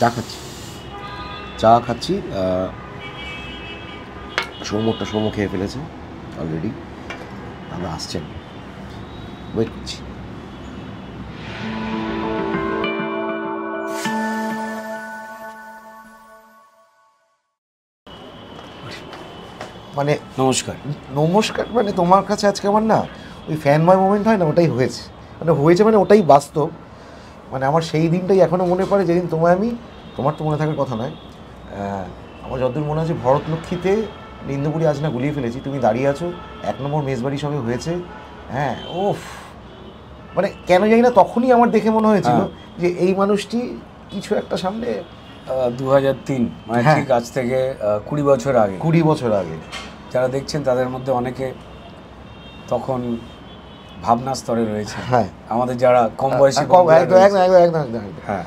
চা খাচ্ছি চা খাচ্ছি সৌমটা সমু খেয়ে ফেলেছে অলরেডি আমরা আসছেন ওয়েট করছি মানে নমস্কার নমস্কার মানে তোমার কাছে আজকে আমার না ওই ফ্যান বয় মোমেন্ট হয় না ওটাই হয়েছে মানে হয়েছে মানে ওটাই বাস্তব মানে আমার সেই দিনটাই এখনও মনে পড়ে যেদিন তোমায় আমি তোমার তো মনে থাকার কথা নয় আমার যতদূর মনে আছে ভরতলক্ষ্মীতে ইন্দুপুরি আজ না গুলিয়ে ফেলেছি তুমি দাঁড়িয়ে আছো এক নম্বর মেজবাড়ি সবে হয়েছে হ্যাঁ ওফ মানে কেন জানি না তখনই আমার দেখে মনে হয়েছিল হ্যাঁ। যে এই মানুষটি কিছু একটা সামনে দু হাজার তিন মানে হ্যাঁ। ঠিক আজ থেকে কুড়ি বছর আগে কুড়ি বছর আগে যারা দেখছেন তাদের মধ্যে অনেকে তখন ভাবনা স্তরে রয়েছে হ্যাঁ আমাদের যারা কম বয়সী হ্যাঁ, কম একদম একদম হ্যাঁ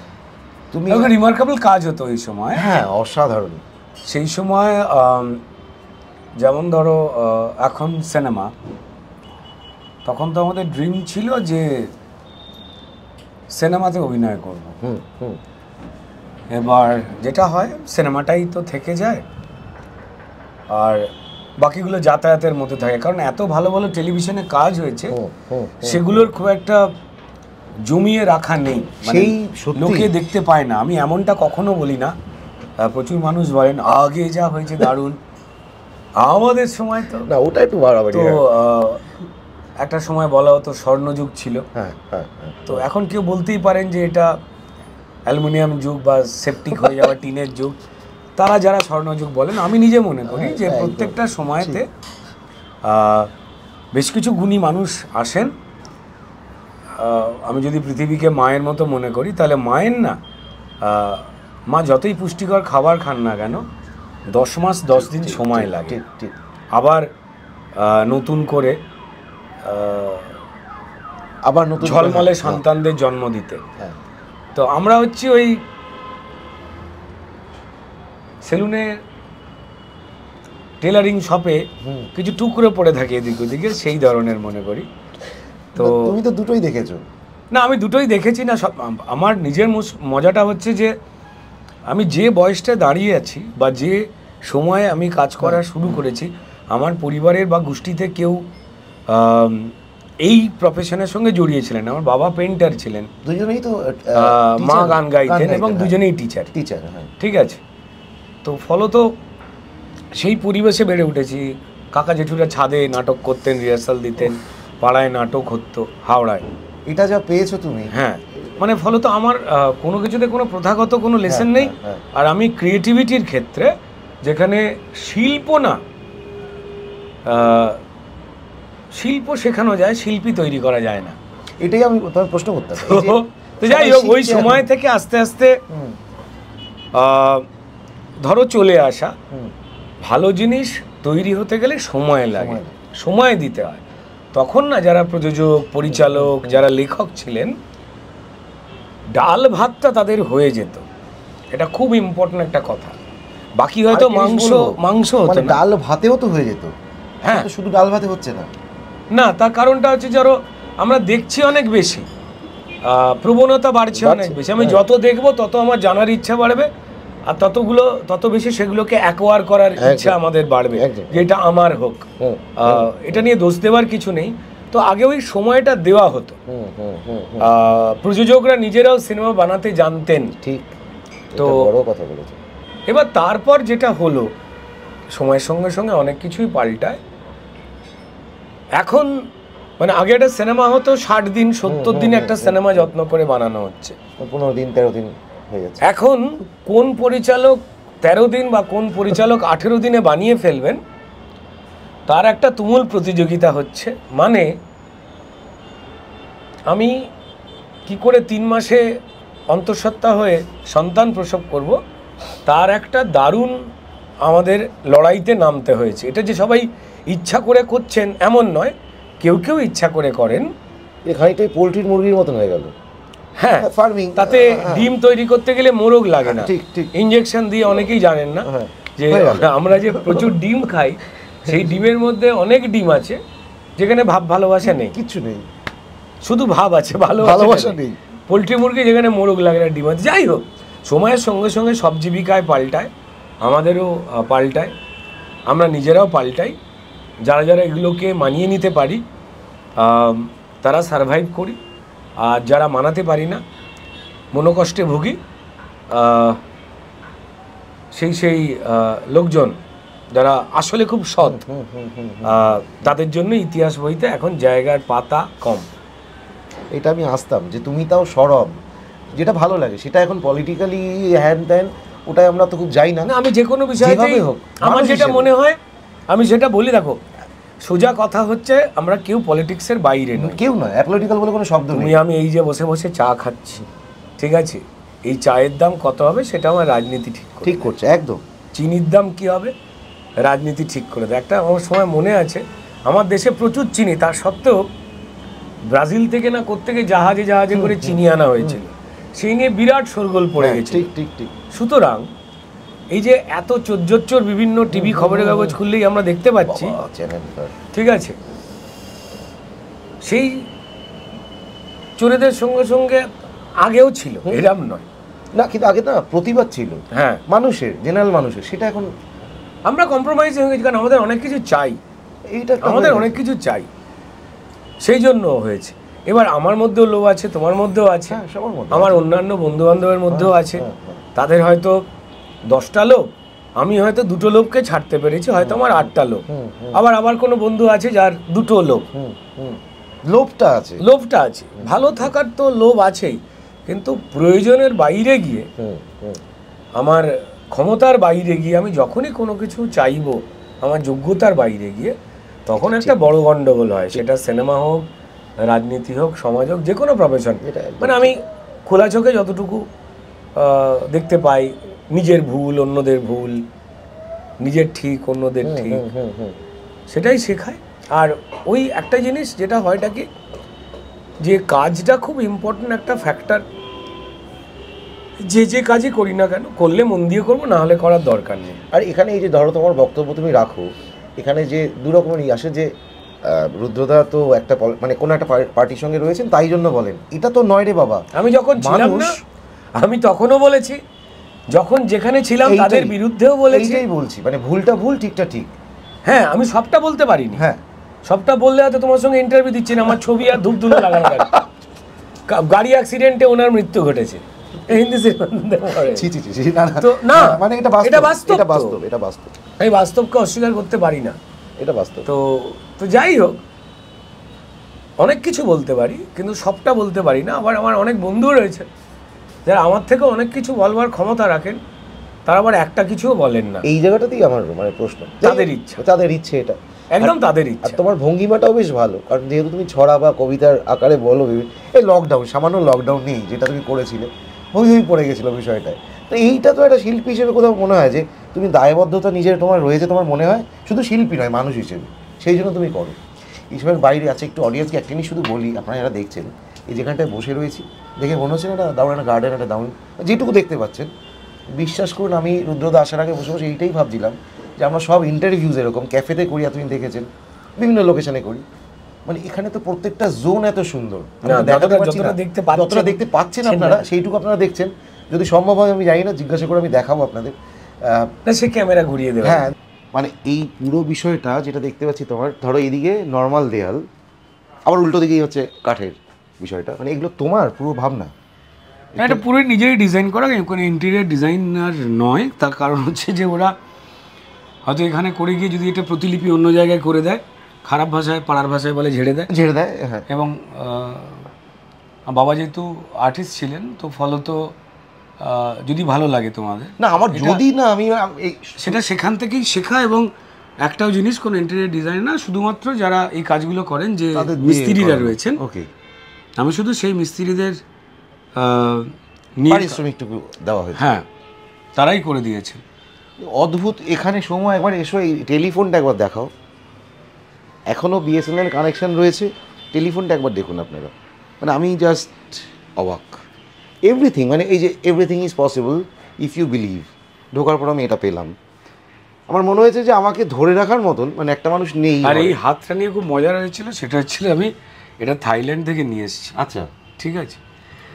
তুমি রিমার্কেবল কাজ হতো ওই সময় হ্যাঁ অসাধারণ সেই সময় যেমন ধরো এখন সিনেমা তখন তো আমাদের ড্রিম ছিল যে সিনেমাতে অভিনয় করব এবার যেটা হয় সিনেমাটাই তো থেকে যায় আর বাকিগুলো যাতায়াতের মধ্যে থাকে কারণ এত ভালো ভালো টেলিভিশনে কাজ হয়েছে সেগুলোর খুব একটা জমিয়ে রাখা নেই মানে সেই লোকে দেখতে পায় না আমি এমনটা কখনো বলি না প্রচুর মানুষ বলেন আগে যা হয়েছে দারুণ আমাদের সময় তো না ওটাই একটু বাড়াবাড়ি তো হ্যাঁ। একটা সময় বলা হতো স্বর্ণযুগ ছিল হ্যাঁ, হ্যাঁ, তো এখন কেউ বলতেই পারেন যে এটা অ্যালুমিনিয়াম যুগ বা সেপটিক হয়ে যাওয়া টিনের যুগ তারা যারা স্বর্ণযুগ বলেন আমি নিজে মনে করি হ্যাঁ, যে প্রত্যেকটা সময়তে বেশ কিছু গুণী মানুষ আসেন আমি যদি পৃথিবীকে মায়ের মতো মনে করি তাহলে মায়ের না মা যতই পুষ্টিকর খাবার খান না কেন দশ মাস দশ দিন সময় লাগে আবার নতুন করে আবার নতুন ঝলমলে হ্যাঁ। সন্তানদের জন্ম দিতে হ্যাঁ। তো আমরা হচ্ছে ওই সেলুনে টেলারিং শপে কিছু টুকরো পড়ে থাকে এদিক ওদিকে সেই ধরনের মনে করি তো তুমি তো দুটোই দেখেছো না আমি দুটোই দেখেছি না সব আমার নিজের মজাটা হচ্ছে যে আমি যে বয়সটা দাঁড়িয়ে আছি বা যে সময়ে আমি কাজ করা শুরু করেছি আমার পরিবারের বা গোষ্ঠীতে কেউ এই প্রফেশনের সঙ্গে জড়িয়েছিলেন আমার বাবা পেন্টার ছিলেন দুজনেই তো মা গান গাইতেন এবং দুজনেই টিচার হ্যাঁ। টিচার হ্যাঁ। ঠিক আছে তো ফলত সেই পরিবেশে বেড়ে উঠেছি কাকা জেঠুরা ছাদে নাটক করতেন রিহার্সাল দিতেন পাড়ায় নাটক হতো হাওড়ায় এটা যা পেয়েছো তুমি হ্যাঁ মানে ফলত আমার কোনো কিছুতে কোনো প্রথাগত কোনো লেসেন হ্যাঁ, নেই হ্যাঁ, হ্যাঁ। আর আমি ক্রিয়েটিভিটির ক্ষেত্রে যেখানে শিল্প না শিল্প শেখানো যায় শিল্পী তৈরি করা যায় না এটাই আমি তোমার প্রশ্ন করতে তো যাই হোক ওই সময় থেকে আস্তে আস্তে ধরো চলে আসা ভালো জিনিস তৈরি হতে গেলে সময় লাগে সময় দিতে হয় তখন না যারা প্রযোজক পরিচালক যারা লেখক ছিলেন ডাল ভাতটা তাদের হয়ে যেত এটা খুব ইম্পর্টেন্ট একটা কথা বাকি হয়তো মাংস মাংস হতো মানে ডাল ভাতেও তো হয়ে যেত হ্যাঁ শুধু ডাল ভাতে হচ্ছে না না তার কারণটা হচ্ছে ধরো আমরা দেখছি অনেক বেশি প্রবণতা বাড়ছে অনেক বেশি আমি হ্যাঁ। যত দেখবো তত আমার জানার ইচ্ছা বাড়বে আর ততগুলো তত বেশি সেগুলোকে অ্যাকোয়ার করার ইচ্ছা আমাদের বাড়বে যেটা আমার হোক এটা নিয়ে দোষ দেওয়ার কিছু নেই তো আগে ওই সময়টা দেওয়া হতো প্রযোজকরা নিজেরাও সিনেমা বানাতে জানতেন ঠিক তো বড় কথা বলেছে এবার তারপর যেটা হলো সময়ের সঙ্গে সঙ্গে অনেক কিছুই পাল্টায় এখন মানে আগে একটা সিনেমা হতো ষাট দিন সত্তর দিন একটা সিনেমা যত্ন করে বানানো হচ্ছে পনেরো দিন তেরো দিন এখন কোন পরিচালক তেরো দিন বা কোন পরিচালক আঠেরো দিনে বানিয়ে ফেলবেন তার একটা তুমুল প্রতিযোগিতা হচ্ছে মানে আমি কি করে তিন মাসে অন্তঃসত্ত্বা হয়ে সন্তান প্রসব করব তার একটা দারুণ আমাদের লড়াইতে নামতে হয়েছে এটা যে সবাই ইচ্ছা করে করছেন এমন নয় কেউ কেউ ইচ্ছা করে করেন এখানে পোলট্রির মুরগির মতন হয়ে গেল হ্যাঁ ফার্মিং হ্যাঁ, তাতে হ্যাঁ, হ্যাঁ। ডিম তৈরি করতে গেলে মোরগ লাগে না ঠিক ঠিক ইঞ্জেকশন দিয়ে অনেকেই জানেন না যে আমরা যে প্রচুর ডিম খাই সেই ডিমের মধ্যে অনেক ডিম আছে যেখানে ভাব ভালোবাসা নেই কিছু নেই শুধু ভাব আছে ভালোবাসা নেই পোলট্রি মুরগি যেখানে মোরগ লাগে না ডিম আছে যাই হোক সময়ের সঙ্গে সঙ্গে সব জীবিকায় পাল্টায় আমাদেরও পাল্টায় আমরা নিজেরাও পাল্টাই যারা যারা এগুলোকে মানিয়ে নিতে পারি তারা সারভাইভ করি আর যারা মানাতে পারি না মনোকষ্টে ভুগি সেই সেই লোকজন যারা আসলে খুব সৎ তাদের জন্য ইতিহাস বইতে এখন জায়গার পাতা কম এটা আমি আসতাম যে তুমি তাও সরব যেটা ভালো লাগে সেটা এখন পলিটিক্যালি হ্যান ত্যান ওটাই আমরা তো খুব যাই না আমি যে কোনো বিষয়ে হোক আমার যেটা মনে হয় আমি সেটা বলি দেখো সোজা কথা হচ্ছে আমরা কেউ পলিটিক্সের বাইরে নই কেউ নয় অ্যাপলিটিক্যাল বলে কোনো শব্দ নেই আমি এই যে বসে বসে চা খাচ্ছি ঠিক আছে এই চায়ের দাম কত হবে সেটা আমার রাজনীতি ঠিক ঠিক করছে একদম চিনির দাম কি হবে রাজনীতি ঠিক করে দেয় একটা আমার সময় মনে আছে আমার দেশে প্রচুর চিনি তার সত্ত্বেও ব্রাজিল থেকে না করতে গিয়ে জাহাজে জাহাজে করে চিনি আনা হয়েছিল সেই নিয়ে বিরাট সরগোল পড়ে হ্যাঁ, গেছে ঠিক ঠিক ঠিক সুতরাং এই যে এত চোর বিভিন্ন টিভি খবরের কাগজ খুললেই আমরা দেখতে পাচ্ছি ঠিক আছে সেই চোরেদের সঙ্গে সঙ্গে আগেও ছিল এরম নয় না কিন্তু আগে না প্রতিবাদ ছিল হ্যাঁ মানুষের জেনারেল মানুষের সেটা এখন আমরা কম্প্রোমাইজ হয়ে গেছি কারণ আমাদের অনেক কিছু চাই এইটা আমাদের অনেক কিছু চাই সেই জন্য হয়েছে এবার আমার মধ্যেও লো আছে তোমার মধ্যেও আছে হ্যাঁ, আমার অন্যান্য বন্ধু বান্ধবের মধ্যেও হ্যাঁ, আছে হ্যাঁ, তাদের হয়তো দশটা লোক আমি হয়তো দুটো লোককে ছাড়তে পেরেছি হয়তো আমার আটটা লোক আবার আমার কোনো বন্ধু আছে যার দুটো লোক লোভটা আছে লোভটা আছে ভালো থাকার তো লোভ আছেই কিন্তু প্রয়োজনের বাইরে গিয়ে আমার ক্ষমতার বাইরে গিয়ে আমি যখনই কোনো কিছু চাইবো আমার যোগ্যতার বাইরে গিয়ে তখন একটা বড় গণ্ডগোল হয় সেটা সিনেমা হোক রাজনীতি হোক সমাজ হোক যে কোনো প্রফেশন মানে আমি খোলা চোখে যতটুকু দেখতে পাই নিজের ভুল অন্যদের ভুল নিজের ঠিক অন্যদের ঠিক সেটাই শেখায় আর ওই একটা জিনিস যেটা হয়টা কি যে কাজটা খুব ইম্পর্টেন্ট একটা ফ্যাক্টর যে যে কাজই করি না কেন করলে মন দিয়ে করবো না হলে করার দরকার নেই আর এখানে এই যে ধরো তোমার বক্তব্য তুমি রাখো এখানে যে দু ই আসে যে রুদ্রদা তো একটা মানে কোনো একটা পার্টির সঙ্গে রয়েছেন তাই জন্য বলেন এটা তো নয় রে বাবা আমি যখন মানুষ আমি তখনও বলেছি যখন যেখানে ছিলাম তাদের বিরুদ্ধেও বলেছি এইটাই বলছি মানে ভুলটা ভুল ঠিকটা ঠিক হ্যাঁ আমি সবটা বলতে পারিনি হ্যাঁ সবটা বললে হয়তো তোমার সঙ্গে ইন্টারভিউ দিচ্ছি না আমার ছবি আর ধূপ ধুলো লাগানো গাড়ি অ্যাক্সিডেন্টে ওনার মৃত্যু ঘটেছে হিন্দি না হ্যাঁ, মানে এটা বাস্তব এটা বাস্তব এটা বাস্তব আমি বাস্তবকে অস্বীকার করতে পারি না এটা বাস্তব তো তো যাই হোক অনেক কিছু বলতে পারি কিন্তু সবটা বলতে পারি না আবার আমার অনেক বন্ধু রয়েছে যারা আমার থেকে অনেক কিছু বলবার ক্ষমতা রাখেন তারা আবার একটা কিছুও বলেন না এই জায়গাটাতেই আমার মানে প্রশ্ন তাদের ইচ্ছা তাদের ইচ্ছে এটা একদম তাদের ইচ্ছা তোমার ভঙ্গিমাটাও বেশ ভালো কারণ যেহেতু তুমি ছড়া বা কবিতার আকারে বলো এই লকডাউন সামান্য লকডাউন নেই যেটা তুমি করেছিলে হই হই পড়ে গেছিলো বিষয়টায় তো এইটা তো একটা শিল্পী হিসেবে কোথাও মনে হয় যে তুমি দায়বদ্ধতা নিজের তোমার রয়েছে তোমার মনে হয় শুধু শিল্পী নয় মানুষ হিসেবে সেই জন্য তুমি করো এই সময় বাইরে আছে একটু অডিয়েন্সকে একটা শুধু বলি আপনারা যারা দেখছেন এই যেখানটায় বসে রয়েছি দেখে মনে হচ্ছে না এটা একটা গার্ডেন একটা দারুণ যেটুকু দেখতে পাচ্ছেন বিশ্বাস করুন আমি রুদ্রদা আসার আগে বসে বসে এইটাই ভাবছিলাম যে আমরা সব ইন্টারভিউজ এরকম ক্যাফেতে করি আপনি দেখেছেন বিভিন্ন লোকেশনে করি মানে এখানে তো প্রত্যেকটা জোন এত সুন্দর যতটা দেখতে পাচ্ছেন আপনারা সেইটুকু আপনারা দেখছেন যদি সম্ভব হয় আমি জানি না জিজ্ঞাসা করে আমি দেখাবো আপনাদের সে ক্যামেরা ঘুরিয়ে দেবে হ্যাঁ মানে এই পুরো বিষয়টা যেটা দেখতে পাচ্ছি তোমার ধরো এদিকে নর্মাল দেয়াল আবার উল্টো দিকেই হচ্ছে কাঠের বিষয়টা মানে এগুলো তোমার পুরো ভাবনা এটা পুরো নিজেরই ডিজাইন করা কোনো ইন্টেরিয়ার ডিজাইনার নয় তার কারণ হচ্ছে যে ওরা হয়তো এখানে করে গিয়ে যদি এটা প্রতিলিপি অন্য জায়গায় করে দেয় খারাপ ভাষায় পাড়ার ভাষায় বলে ঝেড়ে দেয় ঝেড়ে দেয় হ্যাঁ এবং বাবা যেহেতু আর্টিস্ট ছিলেন তো ফলত যদি ভালো লাগে তোমাদের না আমার যদি না আমি সেটা সেখান থেকেই শেখা এবং একটাও জিনিস কোনো ইন্টেরিয়ার ডিজাইন না শুধুমাত্র যারা এই কাজগুলো করেন যে মিস্ত্রিরা রয়েছেন ওকে আমি শুধু সেই মিস্ত্রিদের পারিশ্রমিকটুকু দেওয়া হয়েছে হ্যাঁ তারাই করে দিয়েছে অদ্ভুত এখানে সময় একবার এসো এই টেলিফোনটা একবার দেখাও এখনও বিএসএনএল কানেকশন রয়েছে টেলিফোনটা একবার দেখুন আপনারা মানে আমি জাস্ট অবাক এভরিথিং মানে এই যে everything is possible if you believe ঢোকার পর আমি এটা পেলাম আমার মনে হয়েছে যে আমাকে ধরে রাখার মতন মানে একটা মানুষ নেই আর এই হাতটা নিয়ে খুব মজা রয়েছিল সেটা হচ্ছিল আমি এটা থাইল্যান্ড থেকে নিয়ে এসেছি আচ্ছা ঠিক আছে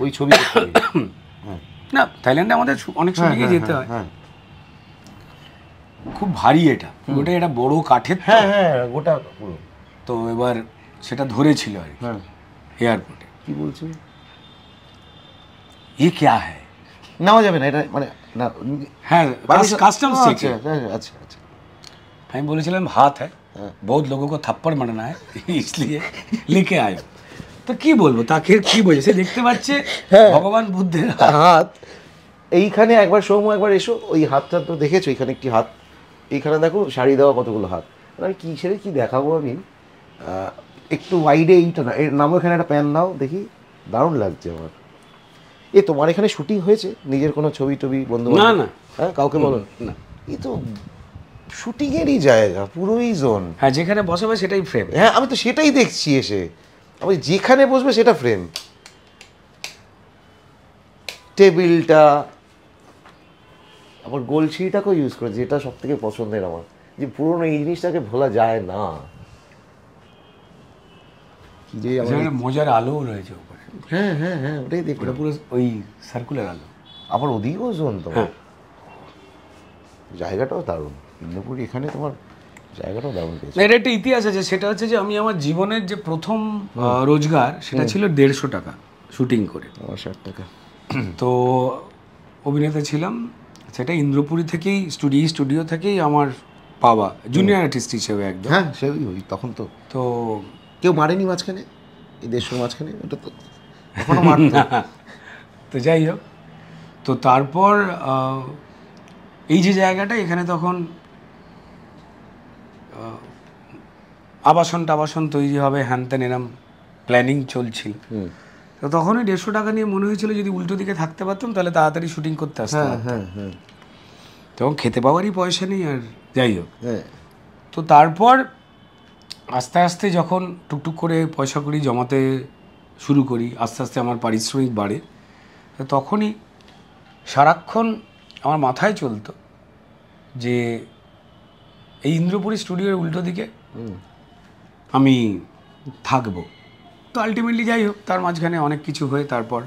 ওই ছবি না থাইল্যান্ডে আমাদের অনেক সময় হ্যাঁ, হ্যাঁ, যেতে হ্যাঁ, হয় খুব ভারী এটা ওটা এটা বড় কাঠের হ্যাঁ হ্যাঁ গোটা তো এবার সেটা ধরেছিল আর কি এয়ারপোর্টে কি বলছো ই ক্যা হ্যায় নেওয়া যাবে না এটা মানে না হ্যাঁ কাস্টমস আচ্ছা, আচ্ছা আচ্ছা আচ্ছা আমি বলেছিলাম হাত হ্যাঁ बहुत লোককে থাপ্পড় थप्पड़ না है इसलिए लेके তো কি বলবো তাকে কি বলছে দেখতে পাচ্ছে ভগবান বুদ্ধের হাত এইখানে একবার সৌম্য একবার এসো ওই হাতটা তো দেখেছো এখানে একটি হাত এইখানে দেখো শাড়ি দেওয়া কতগুলো হাত আমি কী ছেড়ে কী দেখাবো আমি একটু ওয়াইডে এইটা না এর নামও এখানে একটা প্যান নাও দেখি দারুণ লাগছে আমার এ তোমার এখানে শুটিং হয়েছে নিজের কোনো ছবি টবি বন্ধু না না হ্যাঁ কাউকে বলো না এই তো শুটিংয়েরই জায়গা পুরোই জোন হ্যাঁ যেখানে বসাবে সেটাই ফ্রেম হ্যাঁ আমি তো সেটাই দেখছি এসে আমি যেখানে বসবে সেটা ফ্রেম টেবিলটা আবার গোলসিটাকেও ইউজ করে যেটা সব থেকে পছন্দের আমার যে পুরোনো এই জিনিসটাকে ভোলা যায় না যে মজার আলো রয়েছে হ্যাঁ হ্যাঁ হ্যাঁ ওটাই দেখি ওটা পুরো ওই সার্কুলার আলো আবার ওদিকেও জোন তো হ্যাঁ। জায়গাটাও দারুণ মেদিনীপুর এখানে তোমার জায়গাটাও দারুণ পেয়েছে এটা একটা ইতিহাস আছে সেটা হচ্ছে যে আমি আমার জীবনের যে প্রথম রোজগার সেটা ছিল দেড়শো টাকা শুটিং করে ষাট টাকা তো অভিনেতা ছিলাম সেটা ইন্দ্রপুরী থেকেই স্টুডিও স্টুডিও থেকেই আমার পাওয়া জুনিয়র আর্টিস্ট হিসেবে একদম হ্যাঁ সে ওই তখন তো তো কেউ মারেনি মাঝখানে এই দেড়শোর মাঝখানে ওটা তো তো যাই হোক তো তারপর এই যে জায়গাটা এখানে তখন আবাসন টাবাসন তৈরি হবে হ্যান ত্যান এরম প্ল্যানিং চলছিল তো তখনই দেড়শো টাকা নিয়ে মনে হয়েছিল যদি উল্টো দিকে থাকতে পারতাম তাহলে তাড়াতাড়ি শুটিং করতে আসতাম হ্যাঁ, হ্যাঁ, হ্যাঁ। তখন খেতে পাওয়ারই পয়সা নেই আর যাই হোক তো তারপর আস্তে আস্তে যখন টুকটুক করে পয়সা করি জমাতে শুরু করি আস্তে আস্তে আমার পারিশ্রমিক বাড়ে তখনই সারাক্ষণ আমার মাথায় চলতো যে এই ইন্দ্রপুরী স্টুডিওর উল্টো দিকে আমি থাকবো তো আলটিমেটলি যাই হোক তার মাঝখানে অনেক কিছু হয়ে তারপর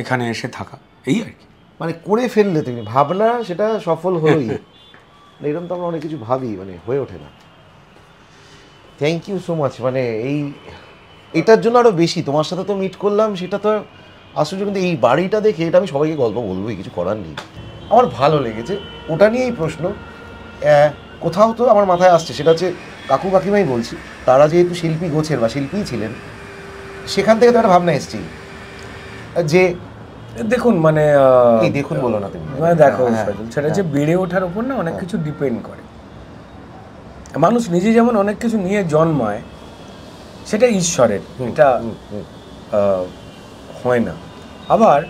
এখানে এসে থাকা এই আর কি মানে করে ফেললে তুমি ভাবনা সেটা সফল হলোই মানে এরকম তো আমরা অনেক কিছু ভাবি মানে হয়ে ওঠে না থ্যাংক ইউ সো মাচ মানে এই এটার জন্য আরও বেশি তোমার সাথে তো মিট করলাম সেটা তো আশ্চর্য কিন্তু এই বাড়িটা দেখে এটা আমি সবাইকে গল্প বলবো কিছু করার নেই আমার ভালো লেগেছে ওটা নিয়েই প্রশ্ন কোথাও তো আমার মাথায় আসছে সেটা হচ্ছে কাকু কাকিমাই বলছি তারা যেহেতু শিল্পী গোছের বা শিল্পীই ছিলেন সেখান থেকে তো একটা ভাবনা এসছি যে দেখুন মানে দেখুন বলো না তুমি মানে দেখো হ্যাঁ, সেটা যে হ্যাঁ, হ্যাঁ। বেড়ে ওঠার উপর না অনেক কিছু ডিপেন্ড করে মানুষ নিজে যেমন অনেক কিছু নিয়ে জন্মায় সেটা ঈশ্বরের এটা হয় না আবার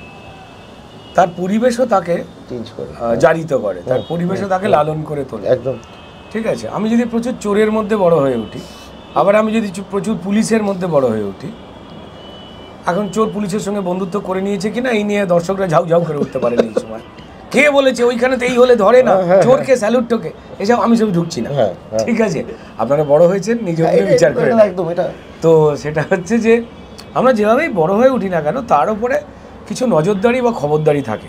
তার পরিবেশও তাকে টিজ করে জারিত করে তার পরিবেশে তাকে লালন করে তোলে একদম ঠিক আছে আমি যদি প্রচুর চোরের মধ্যে বড় হয়ে উঠি আবার আমি যদি প্রচুর পুলিশের মধ্যে বড় হয়ে উঠি এখন চোর পুলিশের সঙ্গে বন্ধুত্ব করে নিয়েছে কিনা এই নিয়ে দর্শকরা ঝাউ ঝাউ করে উঠতে পারেন এই সময় কে বলেছে ওইখানে তো এই হলে ধরে না হ্যাঁ, হ্যাঁ, হ্যাঁ। চোরকে স্যালুট টোকে এসব আমি সব ঢুকছি না ঠিক আছে আপনারা বড় হয়েছেন নিজের বিচার করে একদম এটা তো সেটা হচ্ছে যে আমরা যেভাবেই বড় হয়ে উঠি না কেন তার উপরে কিছু নজরদারি বা খবরদারি থাকে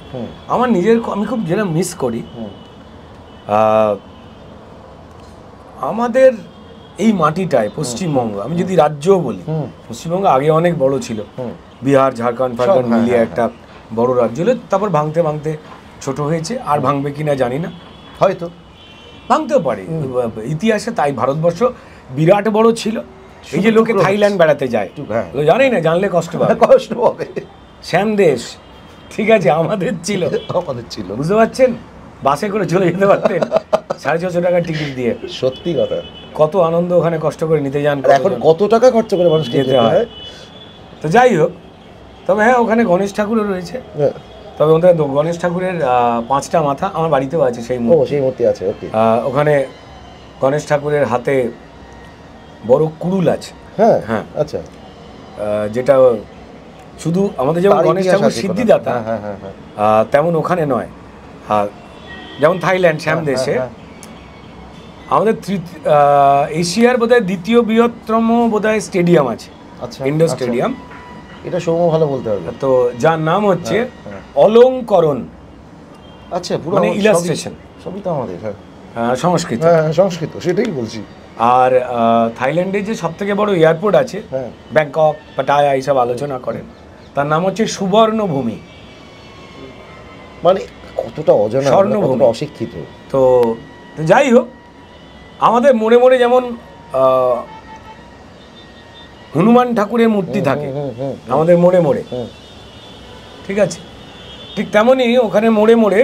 আমার নিজের আমি খুব যেটা মিস করি আমাদের এই মাটিটায় পশ্চিমবঙ্গ আমি যদি রাজ্যও বলি পশ্চিমবঙ্গ আগে অনেক বড় ছিল বিহার ঝাড়খণ্ড ফারখণ্ড হ্যাঁ, মিলিয়ে হ্যাঁ, একটা হ্যাঁ। বড় রাজ্য হলে তারপর ভাঙতে ভাঙতে ছোট হয়েছে আর ভাঙবে কি না জানি না হয়তো ভাঙতেও পারে ইতিহাসে তাই ভারতবর্ষ বিরাট বড় ছিল এই যে লোকে থাইল্যান্ড বেড়াতে যায় জানি না জানলে কষ্ট হবে কষ্ট হবে শ্যামদেশ ঠিক আছে আমাদের ছিল আমাদের ছিল বুঝতে পারছেন বাসে করে চলে যেতে পারতেন সাড়ে ছশো টাকার টিকিট দিয়ে সত্যি কথা কত আনন্দ ওখানে কষ্ট করে নিতে যান এখন কত টাকা খরচ করে মানুষ যেতে হয় তো যাই হোক তবে হ্যাঁ ওখানে গণেশ ঠাকুরও রয়েছে হ্যাঁ। তবে ওদের গণেশ ঠাকুরের পাঁচটা মাথা আমার বাড়িতেও আছে সেই সেই মূর্তি আছে ওখানে গণেশ ঠাকুরের হাতে বড় কুড়ুল আছে হ্যাঁ হ্যাঁ আচ্ছা যেটা শুধু আমাদের যেমন গণেশ ঠাকুর সিদ্ধিদাতা হ্যাঁ, হ্যাঁ, হ্যাঁ, তেমন ওখানে নয় যেমন থাইল্যান্ড শ্যাম দেশে আমাদের এশিয়ার বোধহয় দ্বিতীয় বৃহত্তম বোধহয় স্টেডিয়াম আছে আচ্ছা ইন্ডোর আচ্ছা। স্টেডিয়াম এটা সৌম ভালো বলতে হবে তো যার নাম হচ্ছে অলঙ্করণ আচ্ছা পুরো মানে ইলাস্ট্রেশন সবই তো আমাদের সংস্কৃত হ্যাঁ সংস্কৃত সেটাই বলছি আর থাইল্যান্ডে যে সব থেকে বড় এয়ারপোর্ট আছে ব্যাংকক পাটায়া এইসব আলোচনা করেন তার নাম হচ্ছে সুবর্ণভূমি মানে কতটা অজানা স্বর্ণভূমি অশিক্ষিত তো যাই হোক আমাদের মনে মনে যেমন হনুমান ঠাকুরের মূর্তি থাকে আমাদের মোড়ে মোড়ে ঠিক আছে ঠিক তেমনই ওখানে মোড়ে মোড়ে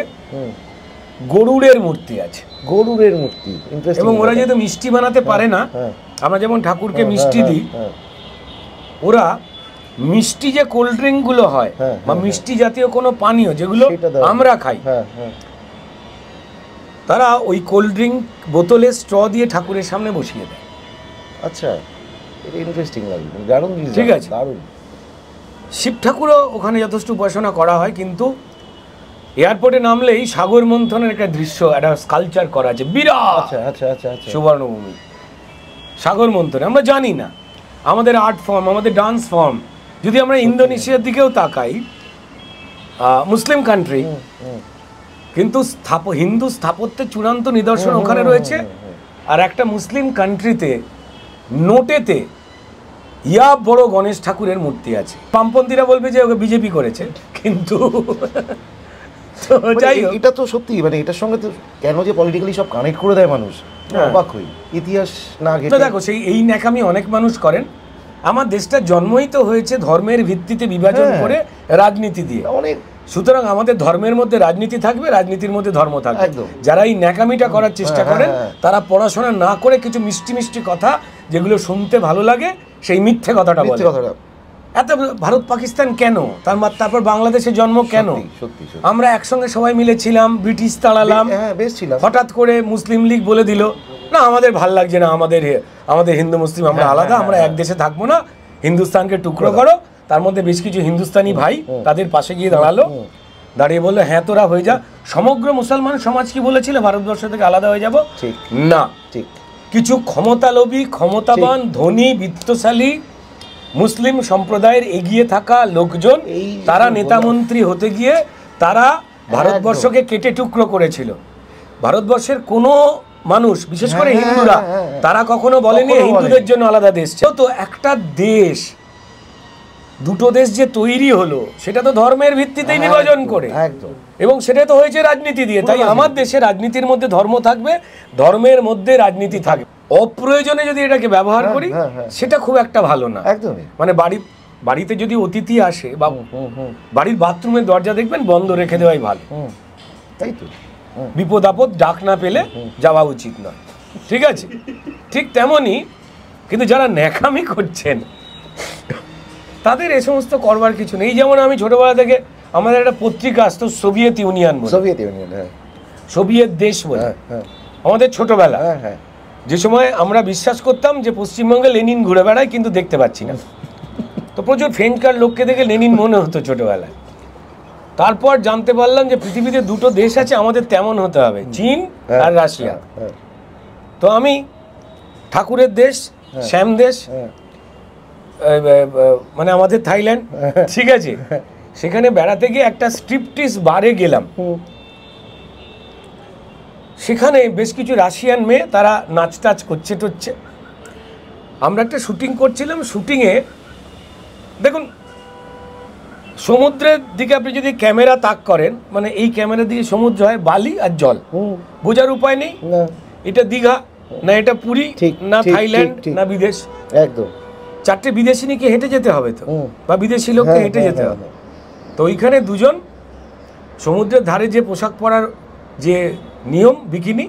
গরুড়ের মূর্তি আছে গরুড়ের মূর্তি এবং ওরা যেহেতু মিষ্টি বানাতে পারে হ্যাঁ, না হ্যাঁ। আমরা যেমন ঠাকুরকে হ্যাঁ, মিষ্টি দিই ওরা মিষ্টি যে কোল্ড ড্রিঙ্কগুলো হয় হ্যাঁ, হ্যাঁ, বা হ্যাঁ। মিষ্টি জাতীয় কোনো পানীয় যেগুলো আমরা খাই তারা ওই কোল্ড ড্রিঙ্ক বোতলে স্ট্র দিয়ে ঠাকুরের সামনে বসিয়ে দেয় আচ্ছা ইন্টারেস্টিং মানে ঠিক আছে দারুণ শিব ঠাকুরও ওখানে যথেষ্ট উপাসনা করা হয় কিন্তু এয়ারপোর্টে নামলেই সাগর মন্থনের একটা দৃশ্য একটা স্কালচার করা আছে বিরাট আচ্ছা, আচ্ছা আচ্ছা আচ্ছা সুবর্ণভূমি সাগর মন্থনে আমরা জানি না আমাদের আর্ট ফর্ম আমাদের ডান্স ফর্ম যদি আমরা ইন্দোনেশিয়ার দিকেও তাকাই মুসলিম কান্ট্রি কিন্তু হিন্দু স্থাপত্যের চূড়ান্ত নিদর্শন ওখানে রয়েছে আর একটা মুসলিম কান্ট্রিতে নোটেতে ইয়া বড় গণেশ ঠাকুরের মূর্তি আছে পামপন্থীরা বলবে যে ওকে বিজেপি করেছে কিন্তু মানে এটা তো সত্যি মানে এটার সঙ্গে তো কেন যে পলিটিক্যালি সব কানেক্ট করে দেয় মানুষ হ্যাঁ। অবাক হই ইতিহাস না দেখো সেই এই ন্যাকামি অনেক মানুষ করেন আমার দেশটা জন্মই তো হয়েছে ধর্মের ভিত্তিতে বিভাজন হ্যাঁ। করে রাজনীতি দিয়ে অনেক সুতরাং আমাদের ধর্মের মধ্যে রাজনীতি থাকবে রাজনীতির মধ্যে ধর্ম থাকবে যারা এই ন্যাকামিটা করার চেষ্টা হ্যাঁ, হ্যাঁ, করেন তারা পড়াশোনা না করে কিছু মিষ্টি মিষ্টি কথা যেগুলো শুনতে ভালো লাগে সেই মিথ্যে কথাটা বলে এত ভারত পাকিস্তান কেন তার তারপর বাংলাদেশে জন্ম কেন আমরা একসঙ্গে সবাই মিলেছিলাম ব্রিটিশ তাড়ালাম হঠাৎ করে মুসলিম লীগ বলে দিল না আমাদের ভাল লাগছে না আমাদের আমাদের হিন্দু মুসলিম আমরা হ্যাঁ, আলাদা হ্যাঁ, আমরা হ্যাঁ। এক দেশে থাকবো না হিন্দুস্তানকে টুকরো করো তার মধ্যে বেশ কিছু হিন্দুস্তানি ভাই তাদের পাশে গিয়ে দাঁড়ালো দাঁড়িয়ে বললো হ্যাঁ তোরা হয়ে যা সমগ্র মুসলমান সমাজ কি বলেছিল ভারতবর্ষ থেকে আলাদা হয়ে যাব ঠিক না ঠিক কিছু ক্ষমতালোভী ক্ষমতাবান ধনী বিত্তশালী মুসলিম সম্প্রদায়ের এগিয়ে থাকা লোকজন তারা নেতামন্ত্রী হতে গিয়ে তারা ভারতবর্ষকে কেটে টুকরো করেছিল ভারতবর্ষের কোনো মানুষ বিশেষ করে হ্যাঁ, হ্যাঁ, হিন্দুরা হ্যাঁ, তারা কখনো বলেনি হিন্দুদের জন্য আলাদা দেশ তো একটা দেশ দুটো দেশ যে তৈরি হলো সেটা তো ধর্মের ভিত্তিতেই বিভাজন করে এবং সেটা তো হয়েছে রাজনীতি দিয়ে তাই আমার দেশে রাজনীতির মধ্যে ধর্ম থাকবে ধর্মের মধ্যে রাজনীতি থাকবে অপ্রয়োজনে যদি এটাকে ব্যবহার করি সেটা খুব একটা ভালো না মানে বাড়ি বাড়িতে যদি অতিথি আসে বা বাড়ির বাথরুমের দরজা দেখবেন বন্ধ রেখে দেওয়াই ভালো তাই তো বিপদ আপদ ডাক না পেলে যাওয়া উচিত নয় ঠিক আছে ঠিক তেমনই কিন্তু যারা ন্যাকামি করছেন তাদের এ সমস্ত করবার কিছু নেই যেমন আমি ছোটবেলা থেকে আমাদের একটা পত্রিকা আসতো সোভিয়েত ইউনিয়ন সোভিয়েত ইউনিয়ন হ্যাঁ সোভিয়েত দেশ বলে হ্যাঁ, হ্যাঁ। আমাদের ছোটবেলা হ্যাঁ, যে সময় আমরা বিশ্বাস করতাম যে পশ্চিমবঙ্গে লেনিন ঘুরে বেড়ায় কিন্তু দেখতে পাচ্ছি না তো প্রচুর ফ্রেঞ্চকার লোককে দেখে লেনিন মনে হতো ছোটবেলায় তারপর জানতে পারলাম যে পৃথিবীতে দুটো দেশ আছে আমাদের তেমন হতে হবে চীন হ্যাঁ, আর রাশিয়া হ্যাঁ, হ্যাঁ। তো আমি ঠাকুরের দেশ শ্যাম দেশ মানে আমাদের থাইল্যান্ড ঠিক আছে সেখানে বেড়াতে গিয়ে একটা স্ট্রিপটিস বারে গেলাম সেখানে বেশ কিছু রাশিয়ান মেয়ে তারা নাচ টাচ করছে টচ্ছে আমরা একটা শুটিং করছিলাম শুটিংয়ে দেখুন সমুদ্রের দিকে আপনি যদি ক্যামেরা তাক করেন মানে এই ক্যামেরা দিয়ে সমুদ্র হয় বালি আর জল বোঝার উপায় নেই এটা দীঘা না এটা পুরী না থাইল্যান্ড না বিদেশ একদম চারটে বিদেশি বিদেশিনীকে হেঁটে যেতে হবে তো বা বিদেশি লোককে হ্যাঁ, হেঁটে হ্যাঁ, যেতে হ্যাঁ, হবে তো ওইখানে দুজন সমুদ্রের ধারে যে পোশাক পরার যে নিয়ম বিকিনি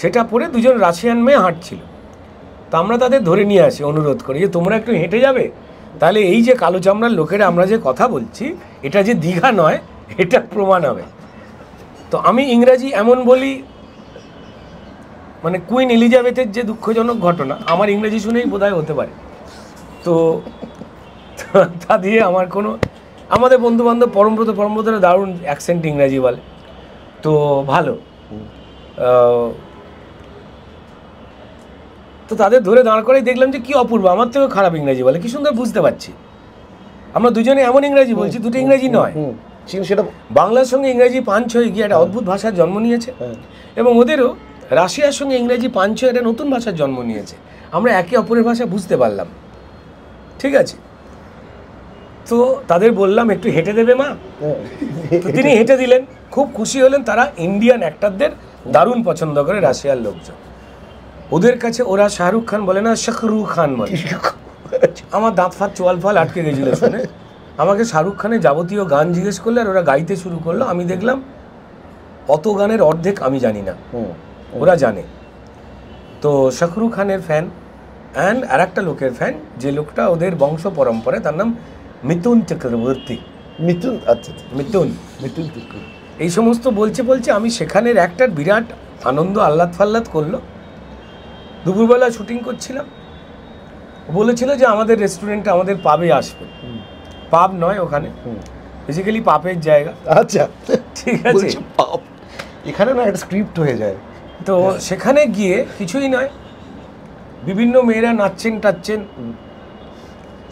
সেটা পরে দুজন রাশিয়ান মেয়ে হাঁটছিল তো আমরা তাদের ধরে নিয়ে আসি অনুরোধ করি যে তোমরা একটু হেঁটে যাবে তাহলে এই যে কালো চামড়ার লোকেরা আমরা যে কথা বলছি এটা যে দীঘা নয় এটা প্রমাণ হবে তো আমি ইংরাজি এমন বলি মানে কুইন এলিজাবেথের যে দুঃখজনক ঘটনা আমার ইংরেজি শুনেই বোধহয় হতে পারে তো তা দিয়ে আমার কোনো আমাদের বন্ধুবান্ধব পরমব্রত পরমব্রতরা দারুণ অ্যাকসেন্ট ইংরাজি বলে তো ভালো তো তাদের ধরে দাঁড় করেই দেখলাম যে কী অপূর্ব আমার থেকেও খারাপ ইংরাজি বলে কি সুন্দর বুঝতে পারছি আমরা দুজনে এমন ইংরাজি বলছি দুটো ইংরাজি নয় সেটা বাংলার সঙ্গে ইংরাজি পাঞ্চ হয়ে গিয়ে একটা হ্যাঁ। অদ্ভুত ভাষার জন্ম নিয়েছে হ্যাঁ। এবং ওদেরও রাশিয়ার সঙ্গে পাঁচ পাঞ্চ একটা নতুন ভাষার জন্ম নিয়েছে আমরা একে অপরের ভাষা বুঝতে পারলাম ঠিক আছে তো তাদের বললাম একটু হেঁটে দেবে মা হ্যাঁ। তিনি হেঁটে দিলেন খুব খুশি হলেন তারা ইন্ডিয়ান অ্যাক্টারদের দারুণ পছন্দ করে রাশিয়ার লোকজন ওদের কাছে ওরা শাহরুখ খান বলে না শখরু খান বলে আমার দাঁত ফাঁত চোয়াল ফাল আটকে গেছিলো শুনে আমাকে শাহরুখ খানের যাবতীয় গান জিজ্ঞেস করলে আর ওরা গাইতে শুরু করলো আমি দেখলাম অত গানের অর্ধেক আমি জানি না ওরা জানে তো শখরু খানের ফ্যান অ্যান্ড আর একটা লোকের ফ্যান যে লোকটা ওদের বংশ পরম্পরা তার নাম মিথুন চক্রবর্তী মিথুন আচ্ছা, আচ্ছা। মিথুন মিথুন এই সমস্ত বলছে বলছে আমি সেখানের একটার বিরাট আনন্দ আহ্লাদ ফাল্লাদ করলো দুপুরবেলা শুটিং করছিলাম বলেছিল যে আমাদের রেস্টুরেন্টটা আমাদের পাবে আসবে পাব নয় ওখানে বেসিক্যালি পাপের জায়গা আচ্ছা ঠিক আছে পাপ এখানে না একটা স্ক্রিপ্ট হয়ে যায় তো হ্যাঁ। সেখানে গিয়ে কিছুই নয় বিভিন্ন মেয়েরা নাচছেন টাচ্ছেন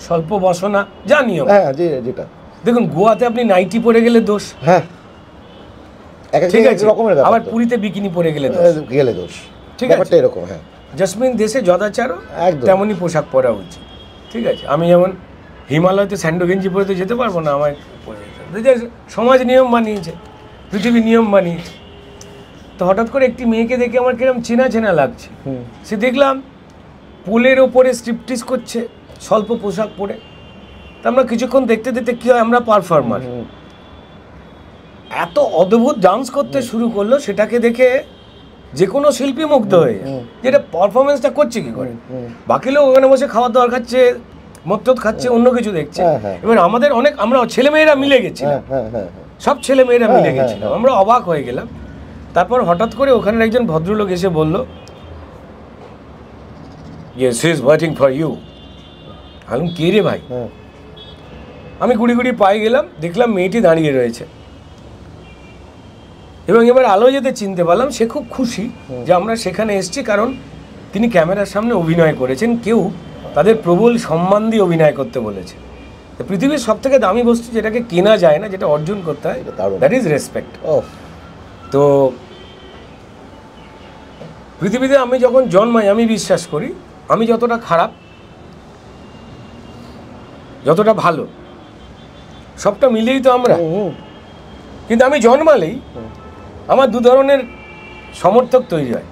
স্বল্প বসনা জানিও হ্যাঁ যেটা দেখুন গোয়াতে আপনি নাইটি পরে গেলে দোষ হ্যাঁ ঠিক আছে রকমের আবার পুরীতে বিকিনি পরে গেলে হ্যাঁ, দোষ গেলে দোষ ঠিক আছে এরকম হ্যাঁ জাসমিন দেশে যদাচার তেমনই পোশাক পরা উচিত ঠিক আছে আমি যেমন হিমালয়তে স্যান্ডো গেঞ্জি পরে তো যেতে পারবো না আমার সমাজ নিয়ম বানিয়েছে পৃথিবী নিয়ম বানিয়েছে তো হঠাৎ করে একটি মেয়েকে দেখে আমার কিরম চেনা চেনা লাগছে সে দেখলাম পোলের ওপরে স্ট্রিপটিস করছে স্বল্প পোশাক পরে তা আমরা কিছুক্ষণ দেখতে দেখতে কী হয় আমরা পারফর্মার এত অদ্ভুত ডান্স করতে শুরু করলো সেটাকে দেখে যে কোনো শিল্পী মুগ্ধ হয়ে যে এটা পারফরমেন্সটা করছে কি করে বাকি লোক ওখানে বসে খাওয়ার দাওয়ার খাচ্ছে মত্তত খাচ্ছে অন্য কিছু দেখছে হ্যাঁ, হ্যাঁ। এবার আমাদের অনেক আমরা ছেলেমেয়েরা মিলে গেছিলাম হ্যাঁ, সব ছেলে মেয়েরা মিলে গেছিলাম আমরা অবাক হয়ে গেলাম তারপর হঠাৎ করে ওখানে একজন ভদ্রলোক এসে বলল ইয়েস ফর ইউ আলম কে রে ভাই আমি গুড়ি গুড়ি পায়ে গেলাম দেখলাম মেয়েটি দাঁড়িয়ে রয়েছে এবং এবার আলো যেতে চিনতে পারলাম সে খুব খুশি যে আমরা সেখানে এসছি কারণ তিনি ক্যামেরার সামনে অভিনয় করেছেন কেউ তাদের প্রবল সম্মান দিয়ে অভিনয় করতে বলেছে পৃথিবীর সব থেকে দামি বস্তু যেটাকে কেনা যায় না যেটা অর্জন করতে হয় দ্যাট ইজ রেসপেক্ট তো পৃথিবীতে আমি যখন জন্মাই আমি বিশ্বাস করি আমি যতটা খারাপ যতটা ভালো সবটা মিলেই তো আমরা কিন্তু আমি জন্মালেই আমার দু ধরনের সমর্থক তৈরি হয়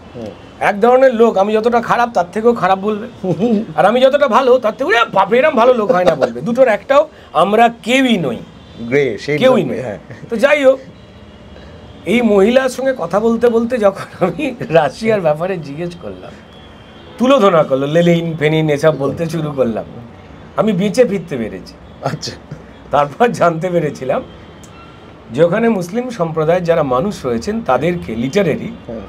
এক ধরনের লোক আমি যতটা খারাপ তার থেকেও খারাপ বলবে আর আমি যতটা ভালো তার থেকে বাপে এরম ভালো লোক হয় না বলবে দুটোর একটাও আমরা কেউই নই কেউই নই হ্যাঁ। তো যাই হোক এই মহিলার সঙ্গে কথা বলতে বলতে যখন আমি রাশিয়ার ব্যাপারে জিজ্ঞেস করলাম তুলোধনা করলো লেলিন ফেনিন এসব বলতে শুরু করলাম আমি বেঁচে ফিরতে পেরেছি আচ্ছা তারপর জানতে পেরেছিলাম যেখানে মুসলিম সম্প্রদায়ের যারা মানুষ রয়েছেন তাদেরকে লিটারেরি হ্যাঁ।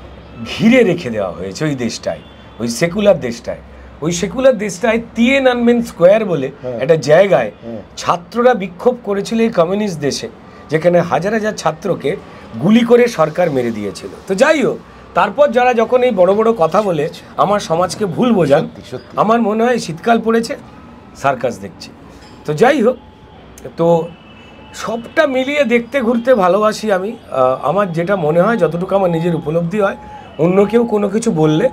ঘিরে রেখে দেওয়া হয়েছে ওই দেশটায় ওই সেকুলার দেশটায় ওই সেকুলার দেশটায় তিয়েন আনমেন স্কোয়ার বলে হ্যাঁ। একটা জায়গায় হ্যাঁ। ছাত্ররা বিক্ষোভ করেছিল এই কমিউনিস্ট দেশে যেখানে হাজার হাজার ছাত্রকে গুলি করে সরকার মেরে দিয়েছিল তো যাই হোক তারপর যারা যখন এই বড় বড় কথা বলে আমার সমাজকে ভুল বোঝান আমার মনে হয় শীতকাল পড়েছে সার্কাস দেখছি তো যাই হোক তো সবটা মিলিয়ে দেখতে ঘুরতে ভালোবাসি আমি আমার যেটা মনে হয় যতটুকু আমার নিজের উপলব্ধি হয় অন্য কেউ কোনো কিছু বললে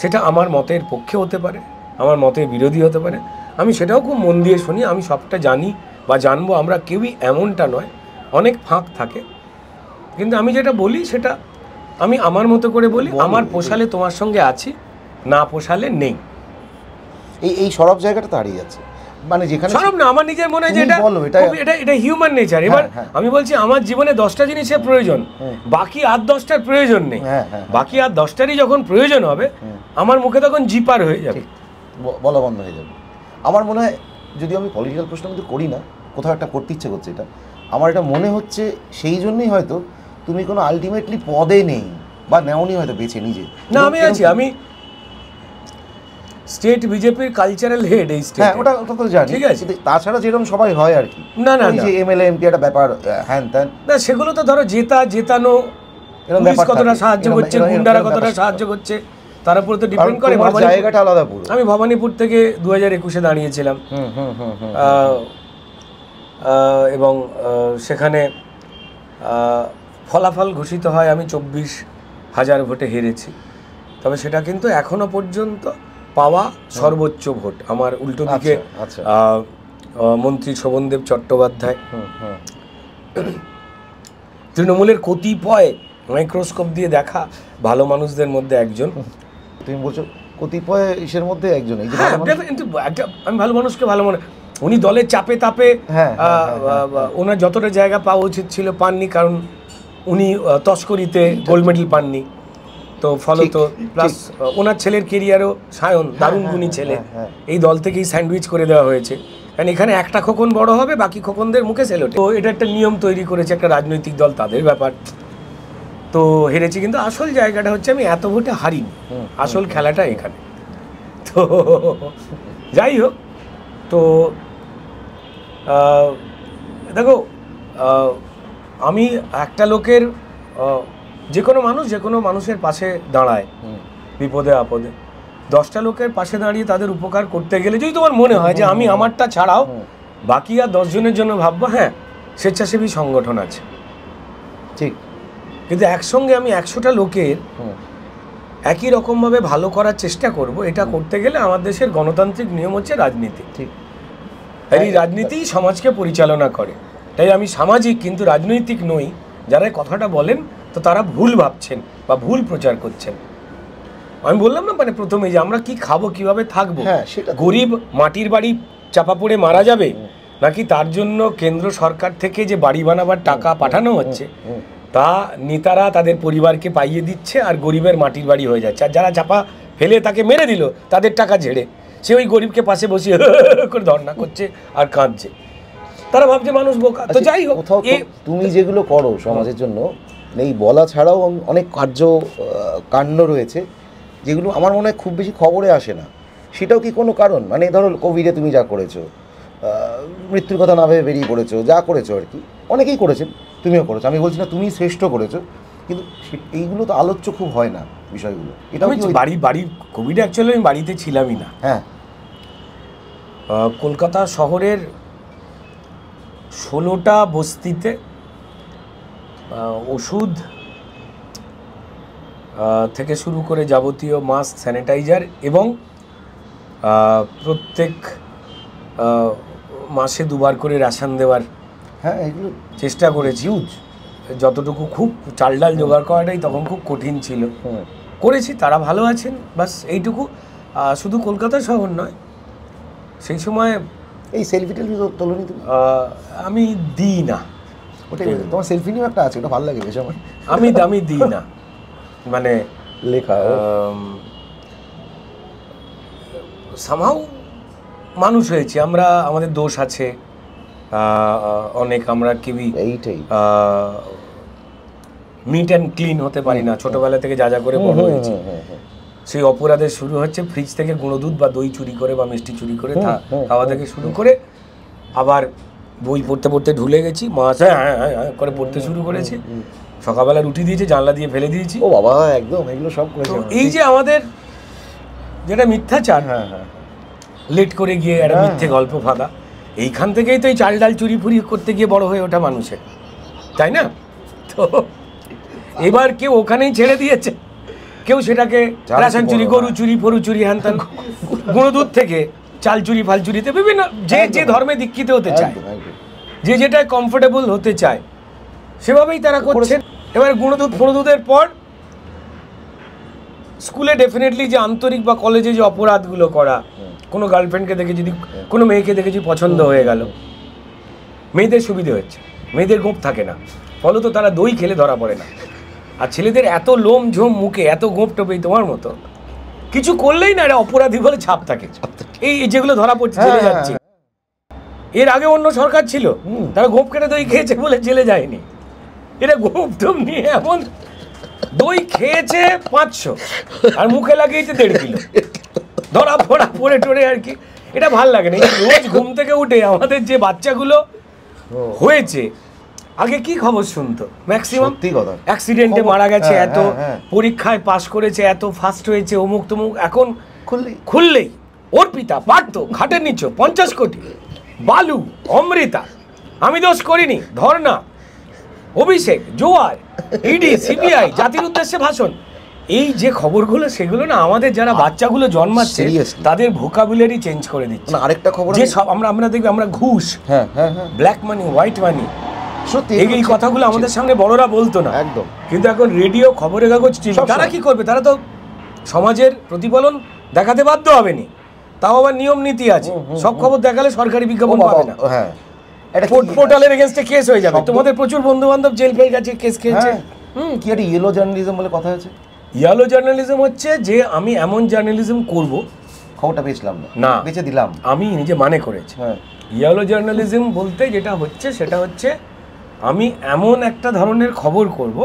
সেটা আমার মতের পক্ষে হতে পারে আমার মতের বিরোধী হতে পারে আমি সেটাও খুব মন দিয়ে শুনি আমি সবটা জানি বা জানবো আমরা কেউই এমনটা নয় অনেক ফাঁক থাকে কিন্তু আমি যেটা বলি সেটা আমি আমার মতো করে বলি আমার পোষালে তোমার সঙ্গে আছি না পোষালে নেই এই এই সরব জায়গাটা দাঁড়িয়ে যাচ্ছে মানে যেখানে সরব না আমার নিজের মনে হয় এটা এটা এটা হিউম্যান নেচার এবার হ্যাঁ, হ্যাঁ। আমি বলছি আমার জীবনে দশটা জিনিসের প্রয়োজন বাকি আর দশটার প্রয়োজন নেই হ্যাঁ, বাকি আর দশটারই যখন প্রয়োজন হবে আমার মুখে তখন জিপার হয়ে যাবে বলা বন্ধ হয়ে যাবে আমার মনে হয় যদি আমি পলিটিক্যাল প্রশ্ন কিন্তু করি না কোথাও একটা করতে ইচ্ছে করছে এটা আমার এটা মনে হচ্ছে সেই জন্যই হয়তো তুমি কোনো আলটিমেটলি পদে নেই বা নেওনি হয়তো বেছে নিজে না আমি আছি আমি স্টেট বিজেপির কালচারাল হেড এই স্টেট হ্যাঁ ওটা ওটা তো জানি ঠিক আছে তাছাড়া যেরকম সবাই হয় আর কি না না যে এমএলএ এমপি একটা ব্যাপার হ্যান ত্যান না সেগুলো তো ধরো জেতা জেতানো পুলিশ কতটা সাহায্য করছে গুন্ডারা কতটা সাহায্য করছে তার উপর তো ডিপেন্ড করে জায়গাটা আলাদা পুরো আমি ভবানীপুর থেকে দু হাজার একুশে দাঁড়িয়েছিলাম এবং সেখানে ফলাফল ঘোষিত হয় আমি চব্বিশ হাজার ভোটে হেরেছি তবে সেটা কিন্তু এখনো পর্যন্ত পাওয়া হ্যাঁ। সর্বোচ্চ ভোট আমার উল্টো দিকে আচ্ছা, আচ্ছা। মন্ত্রী শোভনদেব চট্টোপাধ্যায় তৃণমূলের কতিপয় মাইক্রোস্কোপ দিয়ে দেখা ভালো মানুষদের মধ্যে একজন তুমি বলছো কতিপয় ইসের মধ্যে একজন হ্যাঁ, কিন্তু আমি ভালো মানুষকে ভালো মনে উনি দলের চাপে তাপে হ্যাঁ, ওনার যতটা জায়গা পাওয়া উচিত ছিল পাননি কারণ উনি তস্করিতে গোল্ড মেডেল পাননি তো ফলত প্লাস ওনার ছেলের কেরিয়ারও সায়ন হ্যাঁ, দারুণ হ্যাঁ, গুণী হ্যাঁ, ছেলে এই দল থেকেই স্যান্ডউইচ করে দেওয়া হয়েছে কারণ এখানে একটা খোকন বড় হবে বাকি খোকনদের মুখে সেলো তো এটা একটা নিয়ম তৈরি করেছে একটা রাজনৈতিক দল তাদের ব্যাপার তো হেরেছি কিন্তু আসল জায়গাটা হচ্ছে আমি এত ভোটে হারিনি আসল খেলাটা এখানে তো যাই হোক তো দেখো আমি একটা লোকের যে কোনো মানুষ যে কোনো মানুষের পাশে দাঁড়ায় বিপদে আপদে দশটা লোকের পাশে দাঁড়িয়ে তাদের উপকার করতে গেলে যদি তোমার মনে হয় যে আমি আমারটা ছাড়াও বাকি আর দশজনের জন্য ভাববো হ্যাঁ স্বেচ্ছাসেবী সংগঠন আছে ঠিক কিন্তু একসঙ্গে আমি একশোটা লোকের একই রকমভাবে ভালো করার চেষ্টা করব এটা করতে গেলে আমার দেশের গণতান্ত্রিক নিয়ম হচ্ছে রাজনীতি ঠিক এই রাজনীতি সমাজকে পরিচালনা করে তাই আমি সামাজিক কিন্তু রাজনৈতিক নই যারা কথাটা বলেন তো তারা ভুল ভাবছেন বা ভুল প্রচার করছেন আমি বললাম না মানে প্রথমে যে আমরা কি খাবো কিভাবে থাকবো হ্যাঁ, গরিব মাটির বাড়ি চাপা পড়ে মারা যাবে নাকি তার জন্য কেন্দ্র সরকার থেকে যে বাড়ি বানাবার টাকা পাঠানো হচ্ছে তা নেতারা তাদের পরিবারকে পাইয়ে দিচ্ছে আর গরিবের মাটির বাড়ি হয়ে যাচ্ছে আর যারা চাপা ফেলে তাকে মেরে দিল তাদের টাকা ঝেড়ে সে ওই গরিবকে পাশে বসিয়ে করে ধর্ণা করছে আর কাঁদছে তারা ভাবছে মানুষ বোকা তো আচ্ছা, যাই হোক তুমি যেগুলো করো সমাজের জন্য এই বলা ছাড়াও অনেক কার্য কাণ্ড রয়েছে যেগুলো আমার মনে হয় খুব বেশি খবরে আসে না সেটাও কি কোনো কারণ মানে ধরো কোভিডে তুমি যা করেছো মৃত্যুর কথা না ভেবে বেরিয়ে পড়েছো যা করেছো আর কি অনেকেই করেছেন তুমিও করেছো আমি বলছি না তুমি শ্রেষ্ঠ করেছো কিন্তু এইগুলো তো আলোচ্য খুব হয় না বিষয়গুলো এটা বাড়ি বাড়ি কোভিড অ্যাকচুয়ালি আমি বাড়িতে ছিলামই না হ্যাঁ কলকাতা শহরের ষোলোটা বস্তিতে ওষুধ থেকে শুরু করে যাবতীয় মাস্ক স্যানিটাইজার এবং প্রত্যেক মাসে দুবার করে রেশন দেওয়ার হ্যাঁ এগুলো চেষ্টা করেছি যতটুকু খুব চাল ডাল জোগাড় করাটাই তখন খুব কঠিন ছিল করেছি তারা ভালো আছেন বাস এইটুকু শুধু কলকাতা শহর নয় সেই সময় এই সেলফি টেলফি তোলনি আমি দিই না ওটাই তোমার সেলফি নিয়েও একটা আছে ওটা ভালো লাগে বেশ আমার আমি দামি দিই না মানে লেখা সামাও মানুষ হয়েছি আমরা আমাদের দোষ আছে অনেক আমরা কেউই এইটাই মিট অ্যান্ড ক্লিন হতে পারি না ছোটবেলা থেকে যা যা করে বড় হয়েছি সেই অপরাধের শুরু হচ্ছে ফ্রিজ থেকে গুঁড়ো দুধ বা দই চুরি করে বা মিষ্টি চুরি করে খাওয়া থেকে শুরু করে আবার বই পড়তে পড়তে ঢুলে গেছি মাছ হ্যাঁ, হ্যাঁ, হ্যাঁ, করে পড়তে শুরু করেছি সকালবেলা রুটি দিয়েছি জানলা দিয়ে ফেলে দিয়েছি ও বাবা একদম এগুলো সব করেছে এই যে আমাদের যেটা মিথ্যাচার হ্যাঁ হ্যাঁ লেট করে গিয়ে একটা মিথ্যে গল্প ফাঁদা এইখান থেকেই তো এই চাল ডাল চুরি ফুরি করতে গিয়ে বড় হয়ে ওঠা মানুষের তাই না তো এবার কেউ ওখানেই ছেড়ে দিয়েছে কেউ সেটাকে রাসায়ন চুরি গরু চুরি ফরু চুরি হ্যান গুঁড়ো দুধ দূর থেকে চালচুরি ফালচুরিতে বিভিন্ন যে যে ধর্মে দীক্ষিত হতে চায় যে যেটা কমফোর্টেবল হতে চায় সেভাবেই তারা করছেন এবার গুণদূত ফুঁড়োদুধের পর স্কুলে ডেফিনেটলি যে আন্তরিক বা কলেজে যে অপরাধগুলো করা হ্যাঁ। কোনো গার্লফ্রেন্ডকে দেখে যদি হ্যাঁ। কোনো মেয়েকে দেখে যদি পছন্দ হ্যাঁ। হয়ে গেল মেয়েদের সুবিধে হচ্ছে মেয়েদের গোপ থাকে না ফলত তারা দই খেলে ধরা পড়ে না আর ছেলেদের এত লোম ঝোম মুখে এত গোপ টোপে তোমার মতো কিছু করলেই না এটা অপরাধী বলে ছাপ থাকে এই যেগুলো ধরা পড়ছে হ্যাঁ, হ্যাঁ, যাচ্ছে হ্যাঁ। এর আগে অন্য সরকার ছিল তারা গোপ কেটে দই খেয়েছে বলে জেলে যায়নি এটা গোপ টোপ নিয়ে এমন দই খেয়েছে পাঁচশো আর মুখে লাগিয়েছে দেড় কিলো ধরা পড়া পড়ে টোরে আর কি এটা ভাল লাগে না রোজ ঘুম থেকে উঠে আমাদের যে বাচ্চাগুলো হয়েছে আগে কি খবর শুনতো ম্যাক্সিমাম সত্যি কথা অ্যাক্সিডেন্টে মারা গেছে হ্যাঁ, এত হ্যাঁ, হ্যাঁ। পরীক্ষায় পাশ করেছে এত ফার্স্ট হয়েছে অমুক তমুক এখন খুললেই খুললেই অর্পিতা পারত ঘাটের নিচে পঞ্চাশ কোটি বালু অমৃতা আমি দোষ করিনি ধর্না অভিষেক জোয়ার ইডি e সিবিআই জাতির উদ্দেশ্যে ভাষণ এই যে খবরগুলো সেগুলো না আমাদের যারা বাচ্চাগুলো জন্মাচ্ছে তাদের ভোকাবুলারি চেঞ্জ করে দিচ্ছে আরেকটা খবর যে সব আমরা আমরা দেখবি আমরা ঘুষ হ্যাঁ হ্যাঁ ব্ল্যাক মানি হোয়াইট মানি সত্যি এই কথাগুলো আমাদের সঙ্গে বড়রা বলতো না একদম কিন্তু এখন রেডিও খবরের কাগজ তারা কি করবে তারা তো সমাজের প্রতিফলন দেখাতে বাধ্য হবে না তাও আবার নিয়ম নীতি আছে সব খবর দেখালে সরকারি বিজ্ঞাপন পাবে না হ্যাঁ কেস হয়ে যাবে তোমাদের প্রচুর জেল গেছে কেস হ্যাঁ। হুম কি একটা ইয়েলো জার্নালিজম বলে কথা ইয়েলো জার্নালিজম হচ্ছে যে আমি এমন জার্নালিজম করব খবরটা বেচলাম না না দিলাম আমি নিজে মানে করেছি ইয়েলো হ্যাঁ। জার্নালিজম বলতে যেটা হচ্ছে সেটা হচ্ছে আমি এমন একটা ধরনের খবর করব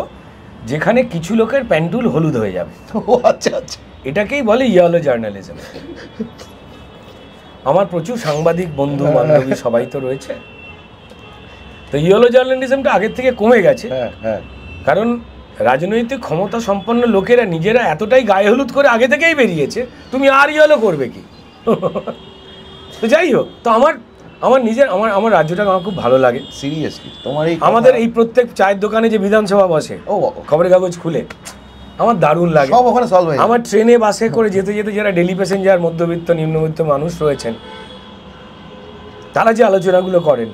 যেখানে কিছু লোকের প্যান্টুল হলুদ হয়ে যাবে ও আচ্ছা আচ্ছা এটাকেই বলে ইয়ালো জার্নালিজম আমার প্রচুর সাংবাদিক বন্ধু বান্ধবী সবাই তো রয়েছে তো ইয়েলো জার্নালিজমটা আগের থেকে কমে গেছে হ্যাঁ, হ্যাঁ। কারণ রাজনৈতিক ক্ষমতা সম্পন্ন লোকেরা নিজেরা এতটাই গায়ে হলুদ করে আগে থেকেই বেরিয়েছে তুমি আর ইয়েলো করবে কি তো যাই হোক তো আমার আমার নিজের আমার আমার রাজ্যটা আমার খুব ভালো লাগে সিরিয়াসলি তোমার এই আমাদের এই প্রত্যেক চায়ের দোকানে যে বিধানসভা বসে ও খবরের কাগজ খুলে আমার দারুণ লাগে সব ওখানে সলভ হয় আমার ট্রেনে বাসে করে যেতে যেতে যারা ডেলি প্যাসেঞ্জার মধ্যবিত্ত নিম্নবিত্ত মানুষ রয়েছেন তারা যে আলোচনাগুলো করেন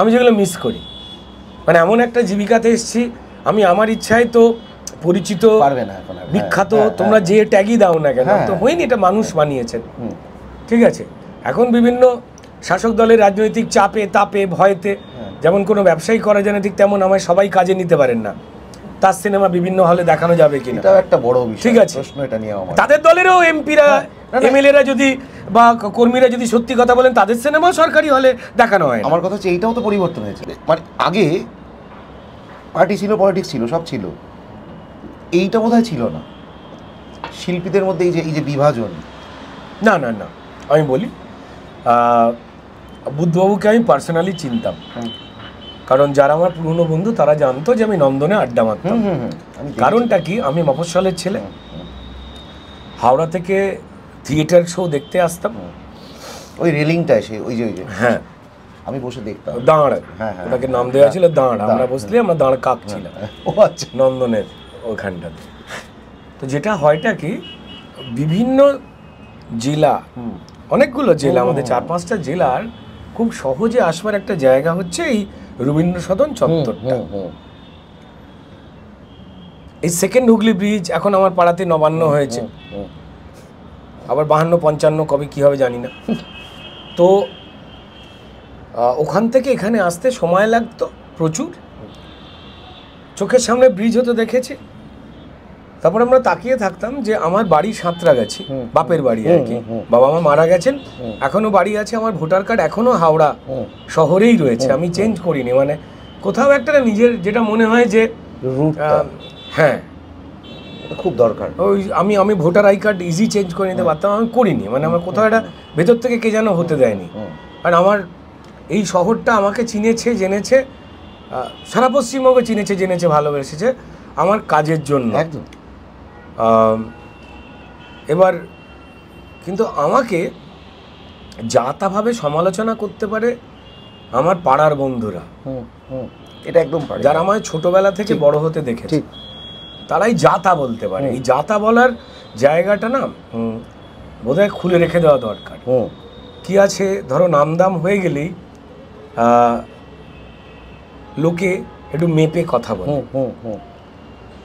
আমি যেগুলো মিস করি মানে এমন একটা জীবিকাতে এসছি আমি আমার ইচ্ছায় তো পরিচিত পারবে না হ্যাঁ, বিখ্যাত হ্যাঁ, তোমরা হ্যাঁ। যে ট্যাগই দাও না কেন তো হয়নি এটা মানুষ বানিয়েছেন ঠিক আছে এখন বিভিন্ন শাসক দলের রাজনৈতিক চাপে তাপে ভয়েতে হ্যাঁ। যেমন কোনো ব্যবসায়ী করা যায় না ঠিক তেমন আমায় সবাই কাজে নিতে পারেন না তার সিনেমা বিভিন্ন হলে দেখানো যাবে কিনা এটাও একটা বড় বিষয় ঠিক আছে প্রশ্ন এটা নিয়ে আমার তাদের দলেরও এমপিরা হ্যাঁ। এমএলএরা যদি বা কর্মীরা যদি সত্যি কথা বলেন তাদের সিনেমাও সরকারি হলে দেখানো হয় আমার কথা হচ্ছে এইটাও তো পরিবর্তন হয়েছে মানে আগে পার্টি ছিল পলিটিক্স ছিল সব ছিল এইটা বোধহয় ছিল না শিল্পীদের মধ্যে এই যে এই যে বিভাজন না না না আমি বলি বুদ্ধবাবুকে আমি পার্সোনালি চিনতাম কারণ যারা আমার পুরনো বন্ধু তারা জানতো যে আমি নন্দনে আড্ডা মারতাম কারণটা কি আমি মফস্বলের ছেলে হাওড়া থেকে থিয়েটার শো দেখতে আসতাম ওই রেলিংটা এসে ওই যে ওই যে হ্যাঁ আমি বসে দেখতাম দাঁড় হ্যাঁ, হ্যাঁ।, হ্যাঁ, হ্যাঁ। ওটাকে নাম দেওয়া ছিল দাঁড় আমরা বসলে আমরা দাঁড় কাক ছিলাম ও আচ্ছা নন্দনের ওখানটাতে তো যেটা হয়টা কি বিভিন্ন জেলা অনেকগুলো জেলা আমাদের চার পাঁচটা জেলার খুব সহজে আসবার একটা জায়গা হচ্ছে এই রবীন্দ্র সদন চত্বরটা এই সেকেন্ড হুগলি ব্রিজ এখন আমার পাড়াতে নবান্ন হয়েছে আবার বাহান্ন পঞ্চান্ন কবে কি হবে জানি না তো ওখান থেকে এখানে আসতে সময় লাগতো প্রচুর চোখের সামনে ব্রিজ হতে দেখেছি তারপর আমরা তাকিয়ে থাকতাম যে আমার বাড়ি সাঁতরা গেছে বাপের বাড়ি আর কি বাবা মা মারা গেছেন এখনো বাড়ি আছে আমার ভোটার কার্ড এখনো হাওড়া শহরেই রয়েছে আমি চেঞ্জ করিনি মানে কোথাও একটা নিজের যেটা মনে হয় যে হ্যাঁ খুব দরকার ওই আমি আমি voter I card easy change করে নিতে পারতাম আমি করিনি মানে আমার কোথাও একটা ভেতর থেকে কে যেন হতে দেয়নি আর আমার এই শহরটা আমাকে চিনেছে জেনেছে সারা পশ্চিমবঙ্গে চিনেছে জেনেছে ভালোবেসেছে আমার কাজের জন্য একদম এবার কিন্তু আমাকে যাতাভাবে সমালোচনা করতে পারে আমার পাড়ার বন্ধুরা এটা একদম যারা আমায় ছোটবেলা থেকে বড় হতে দেখেছে তারাই যাতা বলতে পারে এই যাতা বলার জায়গাটা না বোধহয় খুলে রেখে দেওয়া দরকার কি আছে ধরো নামদাম হয়ে গেলেই লোকে একটু মেপে কথা বলে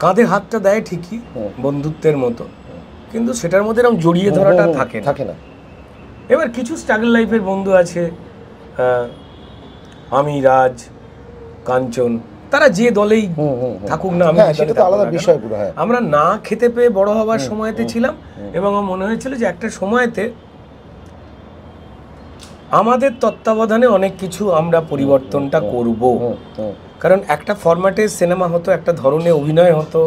কাঁধে হাতটা দেয় ঠিকই বন্ধুত্বের মতো কিন্তু সেটার মধ্যে এরকম জড়িয়ে ধরাটা থাকে থাকে না এবার কিছু স্ট্রাগল লাইফের বন্ধু আছে আমি রাজ কাঞ্চন তারা যে দলেই থাকুক না আমি হ্যাঁ, আলাদা বিষয় পুরো হ্যাঁ। আমরা না খেতে পেয়ে বড় হওয়ার সময়তে ছিলাম এবং আমার মনে হয়েছিল যে একটা সময়তে আমাদের তত্ত্বাবধানে অনেক কিছু আমরা পরিবর্তনটা করব কারণ একটা ফরম্যাটে সিনেমা হতো একটা ধরনে অভিনয় হতো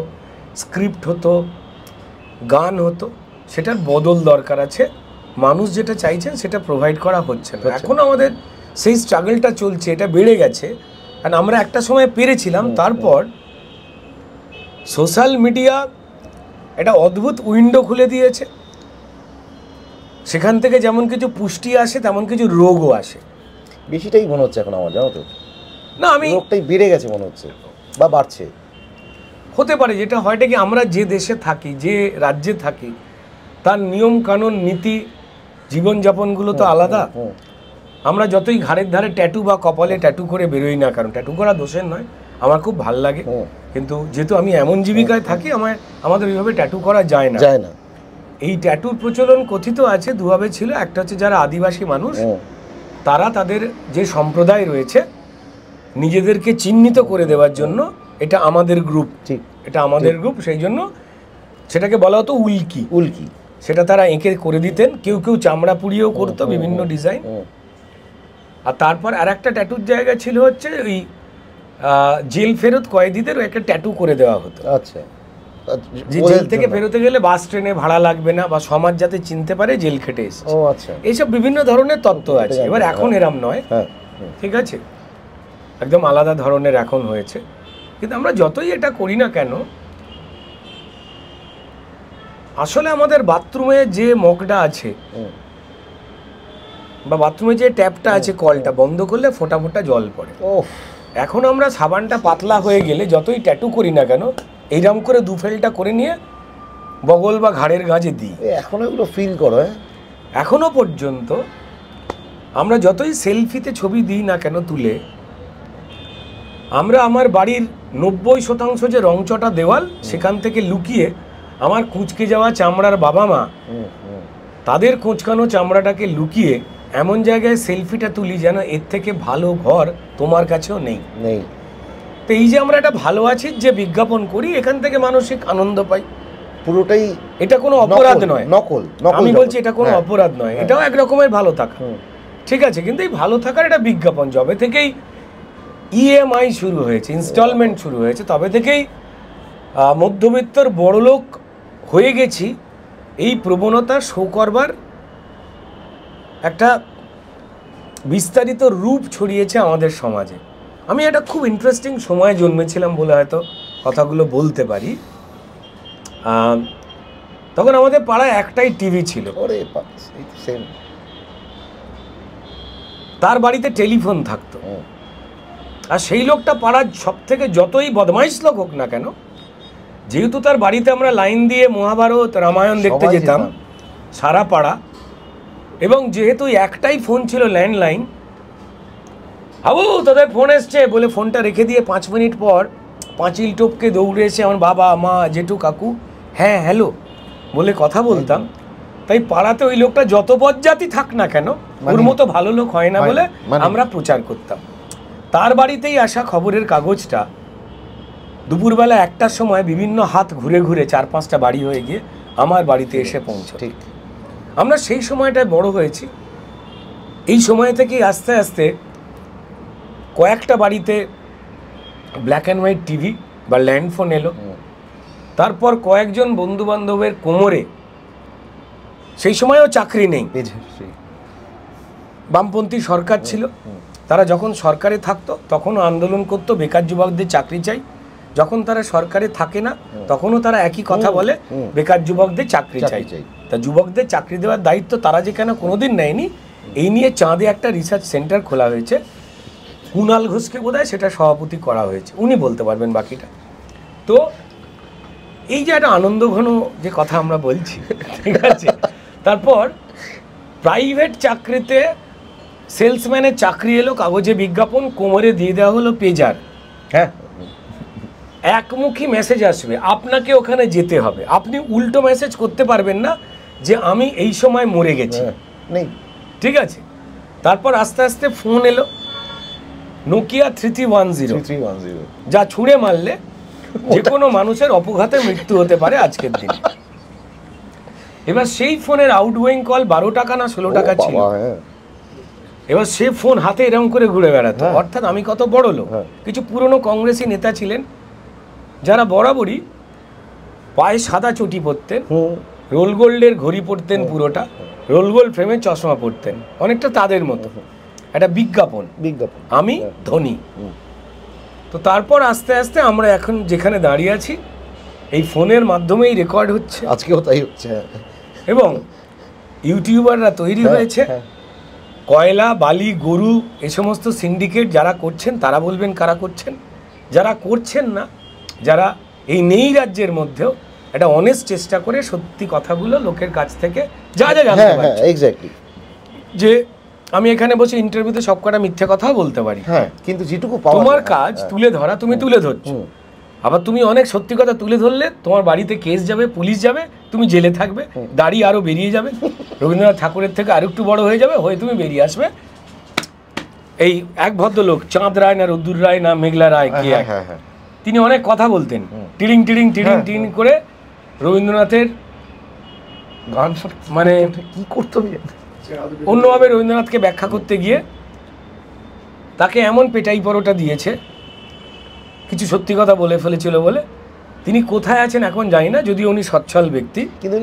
স্ক্রিপ্ট হতো গান হতো সেটার বদল দরকার আছে মানুষ যেটা চাইছেন সেটা প্রোভাইড করা হচ্ছে না এখন আমাদের সেই স্ট্রাগলটা চলছে এটা বেড়ে গেছে কারণ আমরা একটা সময় পেরেছিলাম তারপর সোশ্যাল মিডিয়া একটা অদ্ভুত উইন্ডো খুলে দিয়েছে সেখান থেকে যেমন কিছু পুষ্টি আসে তেমন কিছু রোগও আসে বেশিটাই মনে হচ্ছে এখন আমার জানো তো না আমি রোগটাই বেড়ে গেছে মনে হচ্ছে বা বাড়ছে হতে পারে যেটা হয়টা কি আমরা যে দেশে থাকি যে রাজ্যে থাকি তার নিয়ম কানুন নীতি জীবনযাপনগুলো তো আলাদা আমরা যতই ঘাড়ের ধারে ট্যাটু বা কপালে ট্যাটু করে বেরোই না কারণ ট্যাটু করা দোষের নয় আমার খুব ভাল লাগে কিন্তু যেহেতু আমি এমন জীবিকায় থাকি আমার আমাদের ওইভাবে ট্যাটু করা যায় না যায় না এই ট্যাটুর প্রচলন কথিত আছে দুভাবে ছিল একটা হচ্ছে যারা আদিবাসী মানুষ তারা তাদের যে সম্প্রদায় রয়েছে নিজেদেরকে চিহ্নিত করে দেওয়ার জন্য এটা আমাদের গ্রুপ ঠিক এটা আমাদের গ্রুপ সেই জন্য সেটাকে বলা হতো উল্কি উল্কি সেটা তারা এঁকে করে দিতেন কেউ কেউ চামড়া পুড়িয়েও করতো বিভিন্ন ডিজাইন আর তারপর আর একটা ট্যাটুর জায়গা ছিল হচ্ছে ওই জেল ফেরত কয়েদিদের একটা ট্যাটু করে দেওয়া হতো আচ্ছা যে জেল থেকে ফেরতে গেলে বাস ট্রেনে ভাড়া লাগবে না বা সমাজ যাতে চিনতে পারে জেল খেটে এসে ও আচ্ছা এইসব বিভিন্ন ধরনের তত্ত্ব আছে এবার এখন হ্যাঁ। এরম নয় হ্যাঁ। ঠিক আছে একদম আলাদা ধরনের এখন হয়েছে কিন্তু আমরা যতই এটা করি না কেন আসলে আমাদের বাথরুমে যে মগটা আছে বা বাথরুমে যে ট্যাপটা আছে কলটা বন্ধ করলে ফোটা ফোটা জল পড়ে ও এখন আমরা সাবানটা পাতলা হয়ে গেলে যতই ট্যাটু করি না কেন এইরকম করে দু ফেলটা করে নিয়ে বগল বা ঘাড়ের গাঁজে দিই এখন এগুলো ফিল করো হ্যাঁ? এখনও পর্যন্ত আমরা যতই সেলফিতে ছবি দিই না কেন তুলে আমরা আমার বাড়ির নব্বই শতাংশ যে রংচটা দেওয়াল সেখান থেকে লুকিয়ে আমার কুচকে যাওয়া চামড়ার বাবা মা তাদের কুচকানো চামড়াটাকে লুকিয়ে এমন জায়গায় সেলফিটা তুলি যেন এর থেকে ভালো ঘর তোমার কাছেও নেই নেই তো এই যে আমরা একটা ভালো আছি যে বিজ্ঞাপন করি এখান থেকে মানসিক আনন্দ পাই পুরোটাই এটা কোনো অপরাধ নয় নকল আমি বলছি এটা কোনো হ্যাঁ। অপরাধ নয় হ্যাঁ। এটাও একরকমের ভালো থাকা ঠিক আছে কিন্তু এই ভালো থাকার এটা বিজ্ঞাপন জবে থেকেই ইএমআই e শুরু হয়েছে ইনস্টলমেন্ট শুরু হয়েছে তবে থেকেই মধ্যবিত্তর বড়লোক হয়ে গেছি এই প্রবণতা শো করবার একটা বিস্তারিত রূপ ছড়িয়েছে আমাদের সমাজে আমি একটা খুব ইন্টারেস্টিং সময় জন্মেছিলাম বলে হয়তো কথাগুলো বলতে পারি তখন আমাদের পাড়ায় একটাই টিভি ছিল তার বাড়িতে টেলিফোন থাকতো আর সেই লোকটা পাড়ার সব থেকে যতই বদমাইশ লোক হোক না কেন যেহেতু তার বাড়িতে আমরা লাইন দিয়ে মহাভারত রামায়ণ দেখতে যেতাম সারা পাড়া এবং যেহেতু একটাই ফোন ছিল ল্যান্ডলাইন হাবু তাদের ফোন এসছে বলে ফোনটা রেখে দিয়ে পাঁচ মিনিট পর পাঁচিল টোপকে দৌড়ে এসে আমার বাবা মা জেঠু কাকু হ্যাঁ হ্যালো বলে কথা বলতাম তাই পাড়াতে ওই লোকটা যত জাতি থাক না কেন মানে ওর মতো ভালো লোক হয় না বলে মানে আমরা প্রচার করতাম তার বাড়িতেই আসা খবরের কাগজটা দুপুরবেলা একটার সময় বিভিন্ন হাত ঘুরে ঘুরে চার পাঁচটা বাড়ি হয়ে গিয়ে আমার বাড়িতে এসে পৌঁছ ঠিক আমরা সেই সময়টায় বড় হয়েছি এই সময় থেকেই আস্তে আস্তে কয়েকটা বাড়িতে ব্ল্যাক অ্যান্ড হোয়াইট টিভি বা ল্যান্ডফোন এলো তারপর কয়েকজন বন্ধু বান্ধবের কোমরে সেই সময়ও চাকরি নেই বামপন্থী সরকার ছিল তারা যখন সরকারে থাকতো তখনও আন্দোলন করতো বেকার যুবকদের চাকরি চাই যখন তারা সরকারে থাকে না তখনও তারা একই কথা বলে বেকার যুবকদের চাকরি চাই তা যুবকদের চাকরি দেওয়ার দায়িত্ব তারা যে কেন কোনোদিন নেয়নি এই নিয়ে চাঁদে একটা রিসার্চ সেন্টার খোলা হয়েছে কুণাল ঘোষকে বোধ সেটা সভাপতি করা হয়েছে উনি বলতে পারবেন বাকিটা তো এই যে একটা আনন্দ ঘন যে কথা আমরা বলছি ঠিক আছে তারপর প্রাইভেট চাকরিতে সেলসম্যানের চাকরি এলো কাগজে বিজ্ঞাপন কোমরে দিয়ে দেওয়া হলো পেজার হ্যাঁ একমুখী মেসেজ আসবে আপনাকে ওখানে যেতে হবে আপনি উল্টো মেসেজ করতে পারবেন না যে আমি এই সময় মরে গেছি হ্যাঁ, নেই ঠিক আছে তারপর আস্তে আস্তে ফোন এলো Nokia three three one zero three one zero যা ছুঁড়ে মারলে যে কোনো মানুষের অপঘাতে মৃত্যু হতে পারে আজকের দিন এবার সেই ফোনের আউটগোয়িং কল বারো টাকা না ষোলো টাকা ছিল এবার সে ফোন হাতে এরম করে ঘুরে বেড়াতো হ্যাঁ। অর্থাৎ আমি কত বড় লোক হ্যাঁ। কিছু পুরনো কংগ্রেসি নেতা ছিলেন যারা বরাবরই পায়ে সাদা চটি পরতেন রোল গোল্ডের ঘড়ি পরতেন পুরোটা রোল গোল্ড ফ্রেমে চশমা পরতেন অনেকটা তাদের মতো একটা বিজ্ঞাপন বিজ্ঞাপন আমি হ্যাঁ। ধনী তো তারপর আস্তে আস্তে আমরা এখন যেখানে দাঁড়িয়ে আছি এই ফোনের মাধ্যমেই রেকর্ড হচ্ছে আজকেও তাই হচ্ছে এবং ইউটিউবাররা তৈরি হয়েছে কয়লা বালি গরু এ সমস্ত সিন্ডিকেট যারা করছেন তারা বলবেন কারা করছেন যারা করছেন না যারা এই নেই রাজ্যের মধ্যেও একটা অনেস্ট চেষ্টা করে সত্যি কথাগুলো লোকের কাছ থেকে যা যা জানতে এক্স্যাক্টলি হ্যাঁ, যে আমি এখানে বসে ইন্টারভিউতে সব কটা মিথ্যে কথাও বলতে পারি হ্যাঁ কিন্তু যেটুকু তোমার কাজ হ্যাঁ। তুলে ধরা তুমি তুলে ধরছো আবার তুমি অনেক সত্যি কথা তুলে ধরলে তোমার বাড়িতে কেস যাবে পুলিশ যাবে তুমি জেলে থাকবে দাড়ি আরও বেরিয়ে যাবে রবীন্দ্রনাথ ঠাকুরের থেকে আরো একটু বড় হয়ে যাবে হয়ে তুমি বেরিয়ে আসবে এই এক ভদ্রলোক চাঁদ রায় না রদ্দুর রায় না মেঘলা রায় কে হ্যাঁ, হ্যাঁ, হ্যাঁ। তিনি অনেক কথা বলতেন টিরিং টিরিং টিরিং টিরিং করে রবীন্দ্রনাথের গান মানে কি করতো অন্যভাবে রবীন্দ্রনাথকে ব্যাখ্যা করতে গিয়ে তাকে এমন পেটাই পরোটা দিয়েছে কিছু সত্যি কথা বলে ফেলেছিল বলে তিনি কোথায় আছেন এখন জানি না যদিও উনি সচ্ছল ব্যক্তি কিন্তু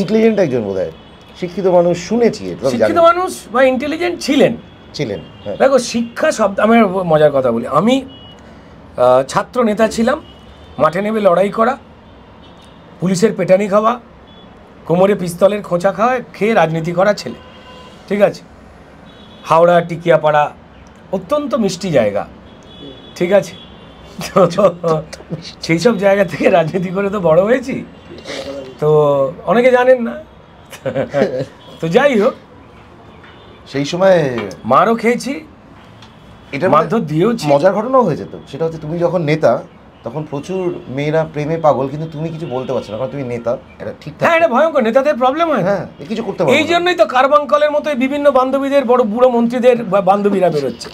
ইন্টেলিজেন্ট বোধহয় শিক্ষিত মানুষ শুনেছি শিক্ষিত মানুষ বা ইন্টেলিজেন্ট ছিলেন ছিলেন হ্যাঁ। দেখো শিক্ষা শব্দ আমি মজার কথা বলি আমি ছাত্র নেতা ছিলাম মাঠে নেমে লড়াই করা পুলিশের পেটানি খাওয়া কোমরে পিস্তলের খোঁচা খাওয়া খেয়ে রাজনীতি করা ছেলে ঠিক আছে হাওড়া টিকিয়াপাড়া অত্যন্ত মিষ্টি জায়গা ঠিক আছে সেই সব জায়গা থেকে রাজনীতি করে তো বড় হয়েছি তো অনেকে জানেন না তো যাই হোক সেই সময় মারও খেয়েছি এটা মাধ্যম মানে দিয়েও মজার ঘটনাও হয়ে যেত সেটা হচ্ছে তুমি যখন নেতা তখন প্রচুর মেয়েরা প্রেমে পাগল কিন্তু তুমি কিছু বলতে পারছো না কারণ তুমি নেতা এটা ঠিক হ্যাঁ এটা ভয়ঙ্কর নেতাদের প্রবলেম হয় হ্যাঁ কিছু করতে পারবো এই জন্যই তো কারবাঙ্কলের মতো বিভিন্ন বান্ধবীদের বড় বুড়ো মন্ত্রীদের বান্ধবীরা বেরোচ্ছে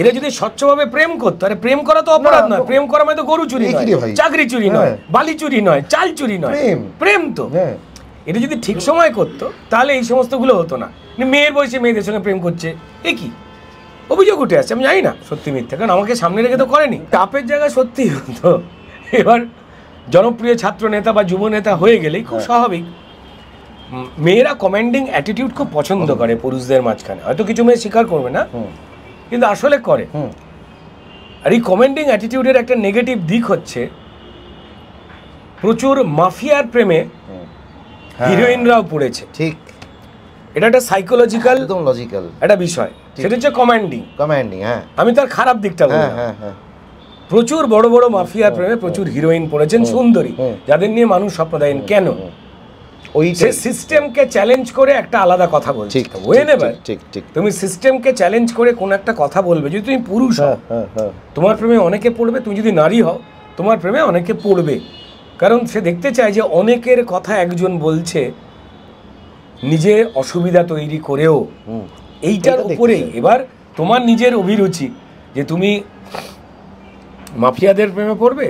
এরা যদি স্বচ্ছভাবে প্রেম করতো আরে প্রেম করা তো অপরাধ নয় প্রেম করা মানে তো গরু চুরি চাকরি চুরি নয় হ্যাঁ। বালি চুরি নয় চাল চুরি নয় প্রেম তো হ্যাঁ। এটা যদি ঠিক সময় করতো তাহলে এই সমস্তগুলো হতো না মানে মেয়ের বয়সে মেয়েদের সঙ্গে প্রেম করছে এ কি অভিযোগ উঠে আসছে আমি জানি না সত্যি মিথ্যা কারণ আমাকে সামনে রেখে তো করেনি টাপের জায়গা সত্যি হতো এবার জনপ্রিয় ছাত্র নেতা বা যুব নেতা হয়ে গেলেই খুব হ্যাঁ। স্বাভাবিক মেয়েরা কমান্ডিং অ্যাটিটিউড খুব পছন্দ করে পুরুষদের মাঝখানে হয়তো কিছু মেয়ে স্বীকার করবে না কিন্তু আসলে করে আর এই কমেন্ডিং অ্যাটিটিউডের একটা নেগেটিভ দিক হচ্ছে প্রচুর মাফিয়ার প্রেমে হ্যাঁ। হিরোইনরাও পড়েছে ঠিক এটা একটা সাইকোলজিক্যাল একদম লজিক্যাল একটা বিষয় সেটা হচ্ছে কমান্ডিং কমান্ডিং হ্যাঁ আমি তার খারাপ দিকটা হ্যাঁ, বলি হ্যাঁ হ্যাঁ প্রচুর বড় বড় মাফিয়ার প্রেমে প্রচুর হিরোইন পড়েছেন সুন্দরী যাদের নিয়ে মানুষ স্বপ্ন দেন কেন ওই সে সিস্টেমকে চ্যালেঞ্জ করে একটা আলাদা কথা বলছি ওয়েন এভার ঠিক ঠিক তুমি সিস্টেমকে চ্যালেঞ্জ করে কোন একটা কথা বলবে যদি তুমি পুরুষ হও হ্যাঁ, হ্যাঁ, হ্যাঁ। তোমার প্রেমে অনেকে পড়বে তুমি যদি নারী হও তোমার প্রেমে অনেকে পড়বে কারণ সে দেখতে চায় যে অনেকের কথা একজন বলছে নিজে অসুবিধা তৈরি করেও এইটার উপরেই এবার তোমার নিজের অভিরুচি যে তুমি মাফিয়াদের প্রেমে পড়বে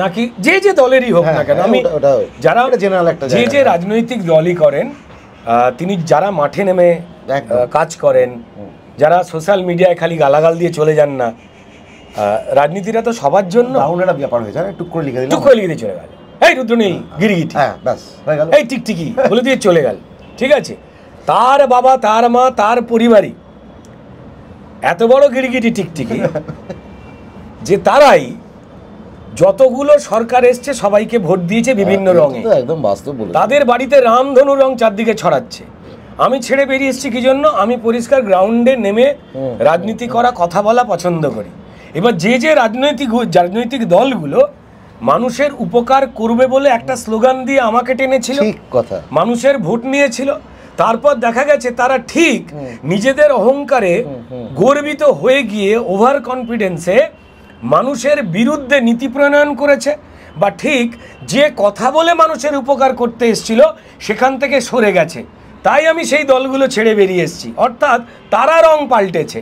নাকি যে যে দলেরই হোক হ্যাঁ, না কেন হ্যাঁ, আমি যারা জেনারেল একটা যে যে হ্যাঁ। রাজনৈতিক দলই করেন তিনি যারা মাঠে নেমে কাজ করেন যারা সোশ্যাল মিডিয়ায় খালি গালাগাল দিয়ে চলে যান না রাজনীতিটা তো সবার জন্য রাউন্ড ব্যাপার হয়ে যায় একটু করে লিখে দিল করে লিখে চলে গেল এই রুদ্রনীল গিরিগিটি হ্যাঁ ব্যাস হয়ে গেল এই টিকটিকি বলে দিয়ে চলে গেল ঠিক আছে তার বাবা তার মা তার পরিবারই এত বড় গিরিগিটি টিকটিকি যে তারাই যতগুলো সরকার এসছে সবাইকে ভোট দিয়েছে বিভিন্ন হ্যাঁ, রঙে একদম বাস্তব তাদের বাড়িতে রামধনু রং চারদিকে ছড়াচ্ছে আমি ছেড়ে বেরিয়ে এসেছি কি জন্য আমি পরিষ্কার গ্রাউন্ডে নেমে রাজনীতি করা কথা বলা পছন্দ করি এবার যে যে রাজনৈতিক রাজনৈতিক দলগুলো মানুষের উপকার করবে বলে একটা স্লোগান দিয়ে আমাকে টেনেছিল কথা মানুষের ভোট নিয়েছিল তারপর দেখা গেছে তারা ঠিক নিজেদের অহংকারে গর্বিত হয়ে গিয়ে ওভার কনফিডেন্সে মানুষের বিরুদ্ধে নীতি প্রণয়ন করেছে বা ঠিক যে কথা বলে মানুষের উপকার করতে এসছিল সেখান থেকে সরে গেছে তাই আমি সেই দলগুলো ছেড়ে বেরিয়ে এসেছি অর্থাৎ তারা রং পাল্টেছে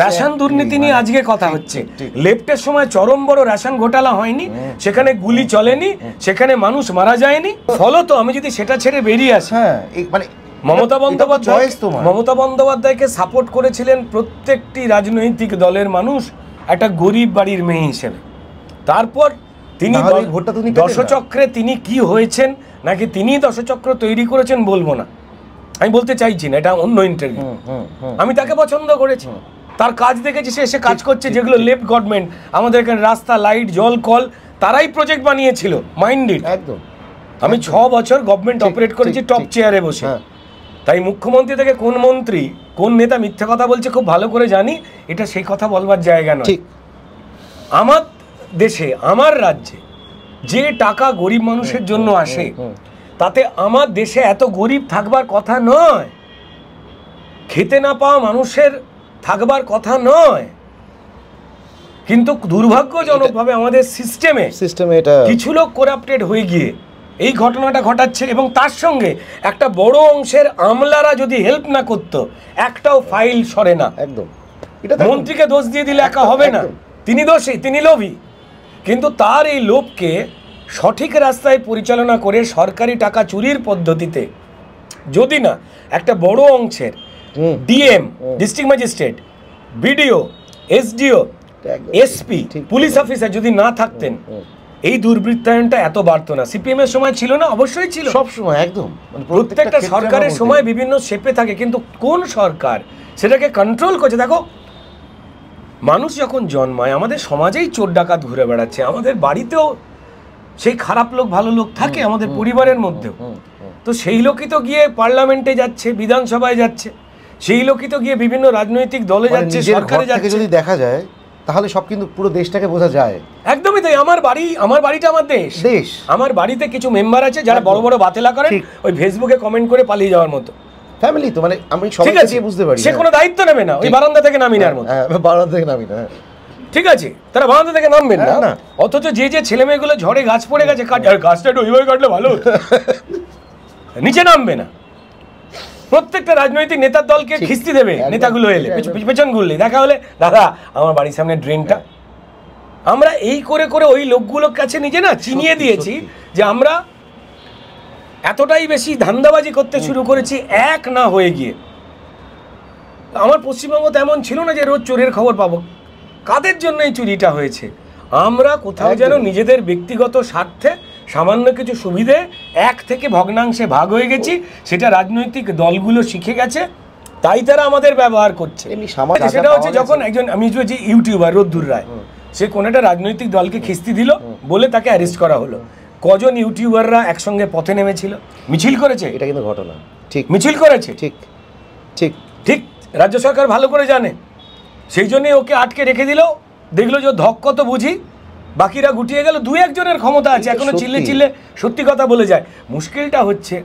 রেশন দুর্নীতি নিয়ে মানে আজকে কথা হচ্ছে লেফটের সময় চরম বড় রেশন ঘোটালা হয়নি হ্যাঁ। সেখানে গুলি হ্যাঁ, চলেনি হ্যাঁ। সেখানে মানুষ মারা যায়নি ফলত আমি যদি সেটা ছেড়ে বেরিয়ে আসি মানে মমতা বন্দ্যোপাধ্যায় মমতা বন্দ্যোপাধ্যায়কে সাপোর্ট করেছিলেন প্রত্যেকটি রাজনৈতিক দলের মানুষ একটা গরিব বাড়ির মেয়ে হিসেবে তারপর তিনি দশচক্রে তিনি কি হয়েছেন নাকি তিনি দশচক্র তৈরি করেছেন বলবো না আমি বলতে চাইছি না এটা অন্য ইন্টারভিউ আমি তাকে পছন্দ করেছি তার কাজ দেখেছি সে এসে কাজ করছে যেগুলো লেফট গভর্নমেন্ট আমাদের এখানে রাস্তা লাইট জল কল তারাই প্রজেক্ট বানিয়েছিল মাইন্ডেড একদম আমি ছ বছর গভর্নমেন্ট অপারেট করেছি টপ চেয়ারে বসে হ্যাঁ। তাই মুখ্যমন্ত্রী থেকে কোন মন্ত্রী কোন নেতা মিথ্যা কথা বলছে খুব ভালো করে জানি এটা সেই কথা বলবার জায়গা নয় ঠিক আমার দেশে আমার রাজ্যে যে টাকা গরিব মানুষের জন্য আসে তাতে আমার দেশে এত গরিব থাকবার কথা নয় খেতে না পাওয়া মানুষের থাকবার কথা নয় কিন্তু দুর্ভাগ্যজনকভাবে আমাদের সিস্টেমে সিস্টেমে এটা কিছু লোক করাপ্টেড হয়ে গিয়ে এই ঘটনাটা ঘটাচ্ছে এবং তার সঙ্গে একটা বড় অংশের আমলারা যদি হেল্প না করত একটাও ফাইল সরে না একদম এটা মন্ত্রীকে দোষ দিয়ে দিলে একা হবে না তিনি দোষী তিনি লোভী কিন্তু তার এই লোভকে সঠিক রাস্তায় পরিচালনা করে সরকারি টাকা চুরির পদ্ধতিতে যদি না একটা বড় অংশের DM district magistrate BDO SDO SP police officer যদি না থাকতেন এই দুর্বৃত্তায়নটা এত বাড়তো না সিপিএম এর সময় ছিল না অবশ্যই ছিল সব সময় একদম মানে প্রত্যেকটা সরকারের সময় বিভিন্ন শেপে থাকে কিন্তু কোন সরকার সেটাকে কন্ট্রোল করছে দেখো মানুষ যখন জন্মায় আমাদের সমাজেই চোর ডাকাত ঘুরে বেড়াচ্ছে আমাদের বাড়িতেও সেই খারাপ লোক ভালো লোক থাকে আমাদের পরিবারের মধ্যেও তো সেই লোকই তো গিয়ে পার্লামেন্টে যাচ্ছে বিধানসভায় যাচ্ছে সেই লোকই তো গিয়ে বিভিন্ন রাজনৈতিক দলে মানে যাচ্ছে সরকারে যাচ্ছে যদি দেখা যায় তাহলে সব কিন্তু পুরো দেশটাকে বোঝা যায় একদমই তাই আমার বাড়ি আমার বাড়িটা আমার দেশ দেশ আমার বাড়িতে কিছু মেম্বার আছে যারা বড় বড় বাতিলা করে ওই ফেসবুকে কমেন্ট করে পালিয়ে যাওয়ার মতো ফ্যামিলি তো মানে আমি ঠিক আছে বুঝতে পারি সে হ্যাঁ। কোনো দায়িত্ব নেবে না ওই বারান্দা থেকে নামি আর হ্যাঁ, মতো হ্যাঁ, বারান্দা থেকে নামি হ্যাঁ ঠিক আছে তারা বারান্দা থেকে নামবেন না অথচ যে যে ছেলে মেয়েগুলো ঝড়ে গাছ পড়ে গেছে আর গাছটা একটু ওইভাবে কাটলে ভালো নিচে নামবে না প্রত্যেকটা রাজনৈতিক নেতার দলকে খিস্তি দেবে নেতাগুলো এলে পেছন ঘুরলে দেখা হলে দাদা আমার বাড়ির সামনে ড্রেনটা হ্যাঁ। আমরা এই করে করে ওই লোকগুলোর কাছে নিজে না চিনিয়ে দিয়েছি যে আমরা এতটাই বেশি ধান্দাবাজি করতে শুরু করেছি এক না হয়ে গিয়ে আমার পশ্চিমবঙ্গ তেমন ছিল না যে রোজ চোরের খবর পাবো কাদের জন্য এই চুরিটা হয়েছে আমরা কোথাও যেন নিজেদের ব্যক্তিগত স্বার্থে সামান্য কিছু সুবিধে এক থেকে ভগ্নাংশে ভাগ হয়ে গেছি সেটা রাজনৈতিক দলগুলো শিখে গেছে তাই তারা আমাদের ব্যবহার করছে সেটা হচ্ছে যখন একজন আমি যে ইউটিউবার রোদ্দুর রায় সে কোন একটা রাজনৈতিক দলকে খিস্তি দিল বলে তাকে অ্যারেস্ট করা হলো কজন ইউটিউবাররা একসঙ্গে পথে নেমেছিল মিছিল করেছে এটা কিন্তু ঘটনা ঠিক মিছিল করেছে ঠিক ঠিক ঠিক রাজ্য সরকার ভালো করে জানে সেই জন্যে ওকে আটকে রেখে দিল দেখলো যে ধক কত বুঝি বাকিরা গুটিয়ে গেল দু একজনের ক্ষমতা আছে এখনো চিল্লে চিল্লে সত্যি কথা বলে যায় মুশকিলটা হচ্ছে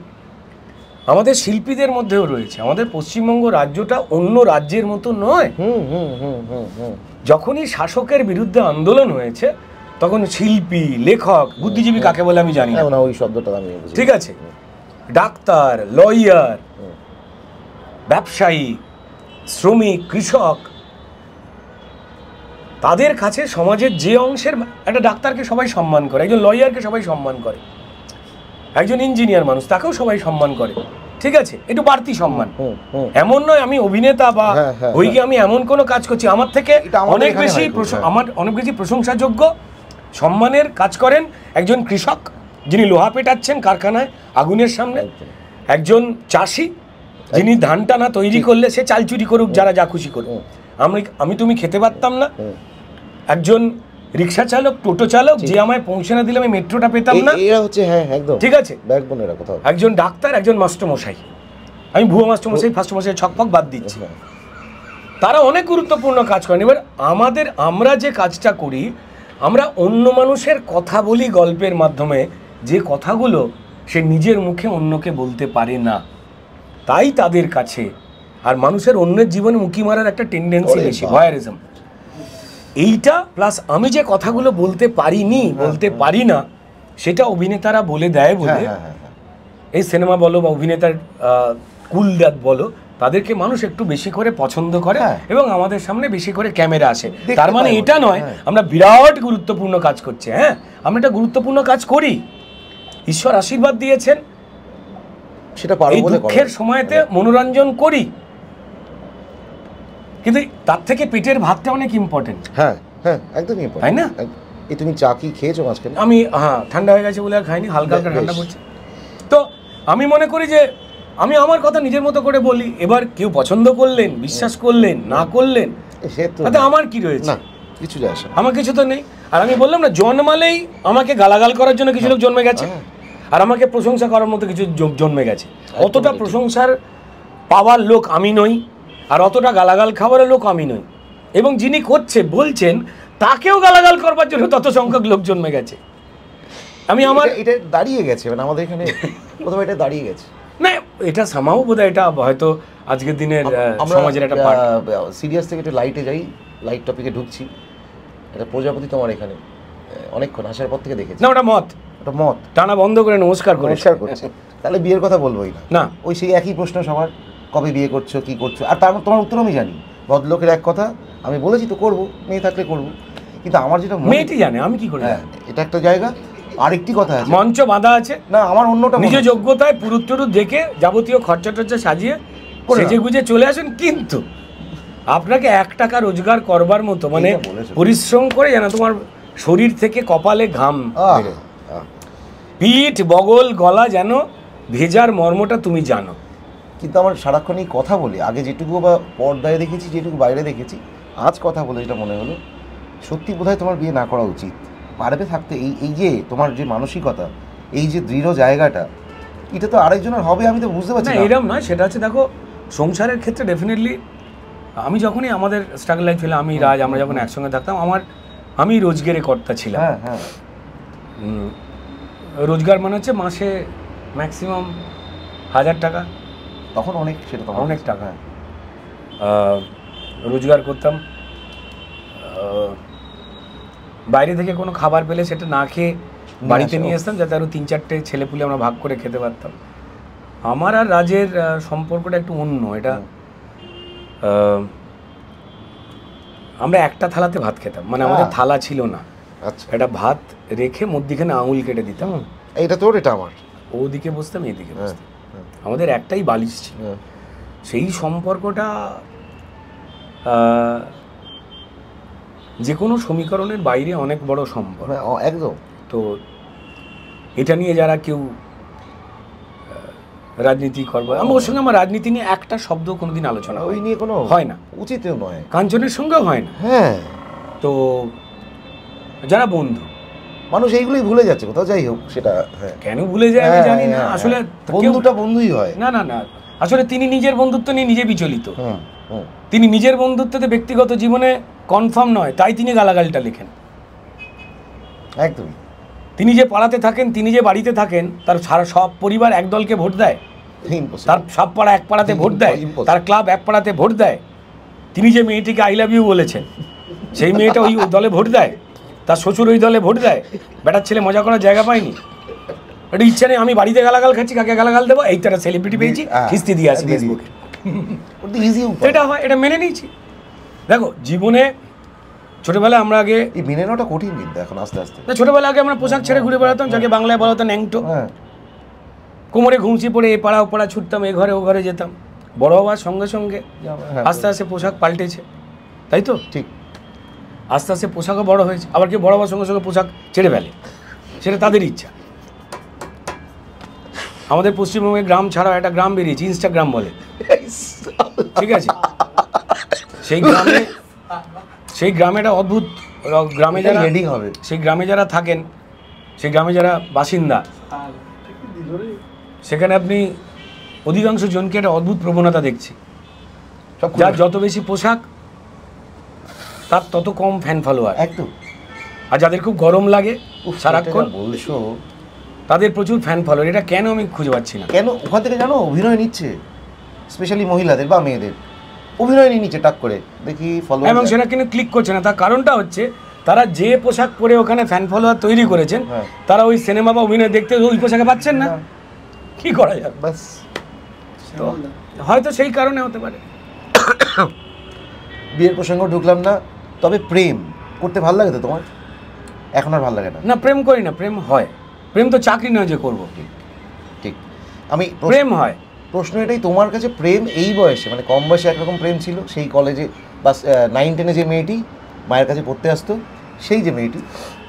আমাদের শিল্পীদের মধ্যেও রয়েছে আমাদের পশ্চিমবঙ্গ রাজ্যটা অন্য রাজ্যের মতো নয় যখনই শাসকের বিরুদ্ধে আন্দোলন হয়েছে তখন শিল্পী লেখক বুদ্ধিজীবী কাকে বলে আমি জানি না হ্যাঁ, ওই শব্দটা আমি ঠিক আছে ডাক্তার লয়ার ব্যবসায়ী শ্রমিক কৃষক তাদের কাছে সমাজের যে অংশের একটা ডাক্তারকে সবাই সম্মান করে একজন লয়ারকে সবাই সম্মান করে একজন ইঞ্জিনিয়ার মানুষ তাকেও সবাই সম্মান করে ঠিক আছে একটু বাড়তি সম্মান এমন নয় আমি অভিনেতা বা ওই হ্যাঁ, হ্যাঁ, হ্যাঁ। আমি এমন কোনো কাজ করছি আমার থেকে অনেক বেশি আমার অনেক বেশি প্রশংসাযোগ্য সম্মানের কাজ করেন একজন কৃষক যিনি লোহা পেটাচ্ছেন কারখানায় আগুনের সামনে একজন চাষি যিনি ধান টানা তৈরি করলে সে চাল চুরি করুক যারা যা খুশি করুক আমি আমি তুমি খেতে পারতাম না একজন রিক্সা চালক টোটো চালক যে আমায় পৌঁছে না দিলে আমি মেট্রোটা পেতাম না হচ্ছে হ্যাঁ, হ্যাঁ একদম ঠিক আছে একজন ডাক্তার একজন মাস্টারমশাই আমি ভুয়া মাস্টারমশাই ফার্স্টমশাই ছকফক বাদ দিচ্ছি হ্যাঁ। তারা অনেক গুরুত্বপূর্ণ কাজ করেন এবার আমাদের আমরা যে কাজটা করি আমরা অন্য মানুষের কথা বলি গল্পের মাধ্যমে যে কথাগুলো সে নিজের মুখে অন্যকে বলতে পারে না তাই তাদের কাছে আর মানুষের অন্যের জীবনে উঁকি মারার একটা টেন্ডেন্সি বেশি ভয়ারিজম এইটা প্লাস আমি যে কথাগুলো বলতে পারিনি হ্যাঁ, বলতে হ্যাঁ। পারি না সেটা অভিনেতারা বলে দেয় বলে হ্যাঁ, এই সিনেমা বলো বা অভিনেতার কুল ডাক বলো তাদেরকে মানুষ একটু বেশি করে পছন্দ করে এবং আমাদের সামনে বেশি করে ক্যামেরা আসে তার মানে এটা নয় আমরা বিরাট গুরুত্বপূর্ণ কাজ করছি হ্যাঁ আমরা একটা গুরুত্বপূর্ণ কাজ করি ঈশ্বর আশীর্বাদ দিয়েছেন সেটা দুঃখের সময়তে মনোরঞ্জন করি কিন্তু তার থেকে পেটের ভাতটা অনেক ইম্পর্টেন্ট হ্যাঁ হ্যাঁ একদমই তাই না এই তুমি চা কি খেয়েছো মাঝখানে আমি হ্যাঁ ঠান্ডা হয়ে গেছে বলে আর খাইনি হালকা হালকা ঠান্ডা পড়ছে তো আমি মনে করি যে আমি আমার কথা নিজের মতো করে বলি এবার কেউ পছন্দ করলেন বিশ্বাস করলেন না করলেন তাতে আমার কি রয়েছে না কিছু যায় আমার কিছু তো নেই আর আমি বললাম না জন্মালেই আমাকে গালাগাল করার জন্য কিছু হ্যাঁ। লোক জন্মে গেছে হ্যাঁ। আর আমাকে প্রশংসা করার মতো কিছু জন্মে গেছে অতটা প্রশংসার পাওয়ার লোক আমি নই আর অতটা গালাগাল খাবারের লোক আমি নই এবং যিনি করছে বলছেন তাকেও গালাগাল করবার জন্য তত সংখ্যক লোক জন্মে গেছে আমি আমার এটা দাঁড়িয়ে গেছে মানে আমাদের এখানে প্রথমে এটা দাঁড়িয়ে গেছে না এটা সামাও বোধ এটা হয়তো আজকের দিনের সমাজের একটা সিরিয়াস থেকে একটু লাইটে যাই লাইট টপিকে ঢুকছি এটা প্রজাপতি তোমার এখানে অনেকক্ষণ আসার পর থেকে দেখেছি না ওটা মত ওটা মত টানা বন্ধ করে নমস্কার করে নমস্কার করছে তাহলে বিয়ের কথা বলবোই না না ওই সেই একই প্রশ্ন সবার কবে বিয়ে করছো কি করছো আর তার তোমার উত্তর আমি জানি ভদ্রলোকের এক কথা আমি বলেছি তো করবো মেয়ে থাকলে করবো কিন্তু আমার যেটা মেয়েটি জানে আমি কি করি হ্যাঁ এটা একটা জায়গা আরেকটি কথা আছে মঞ্চ বাঁধা আছে না আমার অন্যটা নিজ যোগ্যতায় পুরুত দেখে যাবতীয় খরচা টর্চা সাজিয়ে সেজে গুজে চলে আসেন কিন্তু আপনাকে এক টাকা রোজগার করবার মতো মানে পরিশ্রম করে যেন তোমার শরীর থেকে কপালে ঘাম পিঠ বগল গলা যেন ভেজার মর্মটা তুমি জানো কিন্তু আমার সারাক্ষণ এই কথা বলি আগে যেটুকু বা পর্দায় দেখেছি যেটুকু বাইরে দেখেছি আজ কথা বলে যেটা মনে হলো সত্যি বোধহয় তোমার বিয়ে না করা উচিত পারবে থাকতে এই এই যে তোমার যে মানসিকতা এই যে দৃঢ় জায়গাটা এটা তো আরেকজনের হবে আমি তো বুঝতে পারছি না এরকম নয় সেটা হচ্ছে দেখো সংসারের ক্ষেত্রে ডেফিনেটলি আমি যখনই আমাদের স্ট্রাগল লাইফ ছিল আমি রাজ আমরা যখন একসঙ্গে থাকতাম আমার আমি রোজগারে কর্তা ছিলাম হ্যাঁ, হ্যাঁ। রোজগার মানে হচ্ছে মাসে ম্যাক্সিমাম হাজার টাকা তখন অনেক সেটা তখন অনেক টাকা হ্যাঁ। রোজগার করতাম বাইরে থেকে কোনো খাবার পেলে সেটা না খেয়ে বাড়িতে নিয়ে আসতাম যাতে আরও তিন চারটে ছেলে পুলে আমরা ভাগ করে খেতে পারতাম আমার আর রাজের সম্পর্কটা একটু অন্য এটা আমরা একটা থালাতে ভাত খেতাম মানে আমাদের থালা ছিল না আচ্ছা এটা ভাত রেখে মধ্যিখানে আঙুল কেটে দিতাম এটা তোর এটা আমার ওদিকে বসতাম এদিকে হ্যাঁ। বসতাম আমাদের একটাই বালিশ ছিল হ্যাঁ। সেই সম্পর্কটা যে কোনো সমীকরণের বাইরে অনেক বড় সম্পর্ক হ্যাঁ, একদম তো এটা নিয়ে যারা কেউ রাজনীতি করবো আমার ওর সঙ্গে আমার রাজনীতি নিয়ে একটা শব্দ কোনোদিন আলোচনা ওই নিয়ে কোনো হয় না উচিত নয় কাঞ্চনের সঙ্গে হয় না হ্যাঁ তো যারা বন্ধু মানুষ এইগুলোই ভুলে যাচ্ছে কোথাও যাই হোক সেটা হ্যাঁ। কেন ভুলে যায় আমি হ্যাঁ, জানি না হ্যাঁ, আসলে বন্ধুটা বন্ধুই হয় না না না আসলে তিনি নিজের বন্ধুত্ব নিয়ে নিজে বিচলিত তিনি নিজের বন্ধুত্বতে ব্যক্তিগত জীবনে কনফার্ম নয় তাই তিনি গালাগালিটা লেখেন একদমই তিনি যে পাড়াতে থাকেন তিনি যে বাড়িতে থাকেন তার সারা সব পরিবার এক দলকে ভোট দেয় তার সব পাড়া এক পাড়াতে ভোট দেয় তার ক্লাব এক পাড়াতে ভোট দেয় তিনি যে মেয়েটিকে আই লাভ ইউ বলেছেন সেই মেয়েটা ওই দলে ভোট দেয় তার শ্বশুর ওই দলে ভোট দেয় বেটার ছেলে মজা করার জায়গা পায়নি একটা ইচ্ছা নেই আমি বাড়িতে গালাগাল খাচ্ছি কাকে গালাগাল দেবো এই তারা সেলিব্রিটি পেয়েছি কিস্তি হ্যাঁ, দিয়ে আসি ফেসবুকে হ্যাঁ, এটা হয় এটা মেনে নিয়েছি দেখো জীবনে ছোটবেলায় আমরা আগে এই মেনে নেওয়াটা কঠিন কিন্তু এখন আস্তে আস্তে ছোটবেলা আগে আমরা পোশাক ছেড়ে ঘুরে বেড়াতাম হ্যাঁ। যাকে বাংলায় বলা হতো ন্যাংটো কোমরে ঘুমচি পড়ে এ পাড়া ও পাড়া ছুটতাম এ ঘরে ও ঘরে যেতাম বড় হওয়ার সঙ্গে সঙ্গে আস্তে আস্তে পোশাক পাল্টেছে তাই তো ঠিক আস্তে আস্তে পোশাকও বড় হয়েছে আবার কেউ বড় হওয়ার সঙ্গে সঙ্গে পোশাক ছেড়ে ফেলে সেটা তাদের ইচ্ছা আমাদের পশ্চিমবঙ্গে গ্রাম ছাড়া একটা গ্রাম বেরিয়েছে ইনস্টাগ্রাম বলে ঠিক আছে সেই গ্রামে সেই গ্রামে একটা অদ্ভুত গ্রামে যারা হেডিং হবে সেই গ্রামে যারা থাকেন সেই গ্রামে যারা বাসিন্দা সেখানে আপনি অধিকাংশ জনকে একটা অদ্ভুত প্রবণতা দেখছি যার যত বেশি পোশাক তার তত কম ফ্যান ফলোয়ার একদম আর যাদের খুব গরম লাগে সারাক্ষণ বলছো তাদের প্রচুর ফ্যান ফলোয়ার এটা কেন আমি খুঁজে পাচ্ছি না কেন ওখান থেকে জানো অভিনয় নিচ্ছে স্পেশালি মহিলাদের বা মেয়েদের অভিনয় নিয়ে নিচ্ছে টাক করে দেখি ফলো এবং সেটা কিন্তু ক্লিক করছে না তার কারণটা হচ্ছে তারা যে পোশাক পরে ওখানে ফ্যান ফলোয়ার তৈরি করেছেন হ্যাঁ। তারা ওই সিনেমা বা অভিনয় দেখতে ওই পোশাকে পাচ্ছেন না কি করা যায় বাস হয়তো সেই কারণে হতে পারে বিয়ের প্রসঙ্গ ঢুকলাম না তবে প্রেম করতে ভালো লাগে তো তোমার এখন আর ভালো লাগে না না প্রেম করি না প্রেম হয় প্রেম তো চাকরি নয় যে করবো ঠিক ঠিক আমি প্রেম হয় প্রশ্ন এটাই তোমার কাছে প্রেম এই বয়সে মানে কম বয়সে একরকম প্রেম ছিল সেই কলেজে বা নাইন টেনে যে মেয়েটি মায়ের কাছে পড়তে আসতো সেই যে মেয়েটি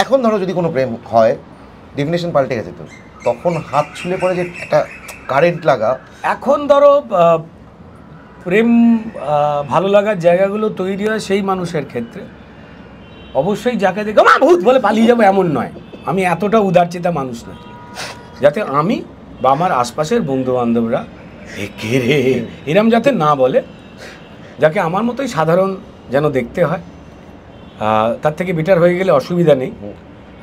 এখন ধরো যদি কোনো প্রেম হয় ডেফিনেশন পাল্টে গেছে তো তখন হাত ছুলে পরে যে একটা কারেন্ট লাগা এখন ধরো প্রেম ভালো লাগার জায়গাগুলো তৈরি হয় সেই মানুষের ক্ষেত্রে অবশ্যই যাকে দেখে মা ভূত বলে পালিয়ে যাবো এমন নয় আমি এতটা উদারচেতা মানুষ নয় যাতে আমি বা আমার আশপাশের বন্ধুবান্ধবরা বান্ধবরা রে এরম যাতে না বলে যাকে আমার মতোই সাধারণ যেন দেখতে হয় তার থেকে বেটার হয়ে গেলে অসুবিধা নেই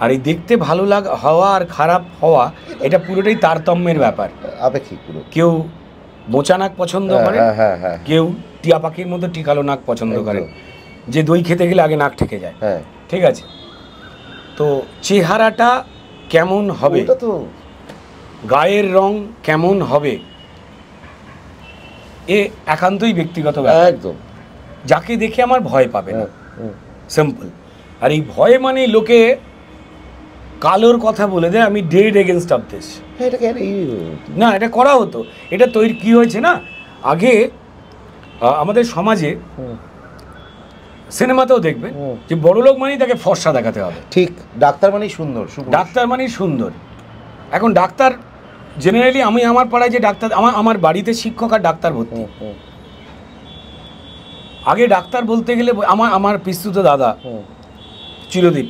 আর এই দেখতে ভালো লাগা হওয়া আর খারাপ হওয়া এটা পুরোটাই তারতম্যের ব্যাপার আপেক্ষিক কেউ মোচা নাক পছন্দ হ্যাঁ, করে হ্যাঁ, হ্যাঁ, কেউ টিয়া পাখির মধ্যে টিকালো নাক পছন্দ করে যে দই খেতে গেলে আগে নাক ঠেকে যায় ঠিক আছে তো চেহারাটা কেমন হবে গায়ের রং কেমন হবে এ একান্তই ব্যক্তিগত একদম যাকে দেখে আমার ভয় পাবে না সিম্পল আর এই ভয় মানে লোকে কালোর কথা বলে দেয় আমি ডেড এগেনস্ট অফ দেশ না এটা করা হতো এটা তৈরি কি হয়েছে না আগে আমাদের সমাজে সিনেমাতেও দেখবেন যে বড় লোক মানেই তাকে ফর্সা দেখাতে হবে ঠিক ডাক্তার মানেই সুন্দর ডাক্তার মানেই সুন্দর এখন ডাক্তার জেনারেলি আমি আমার পাড়ায় যে ডাক্তার আমার আমার বাড়িতে শিক্ষক আর ডাক্তার ভর্তি আগে ডাক্তার বলতে গেলে আমার আমার পিস্তুত দাদা চিরদীপ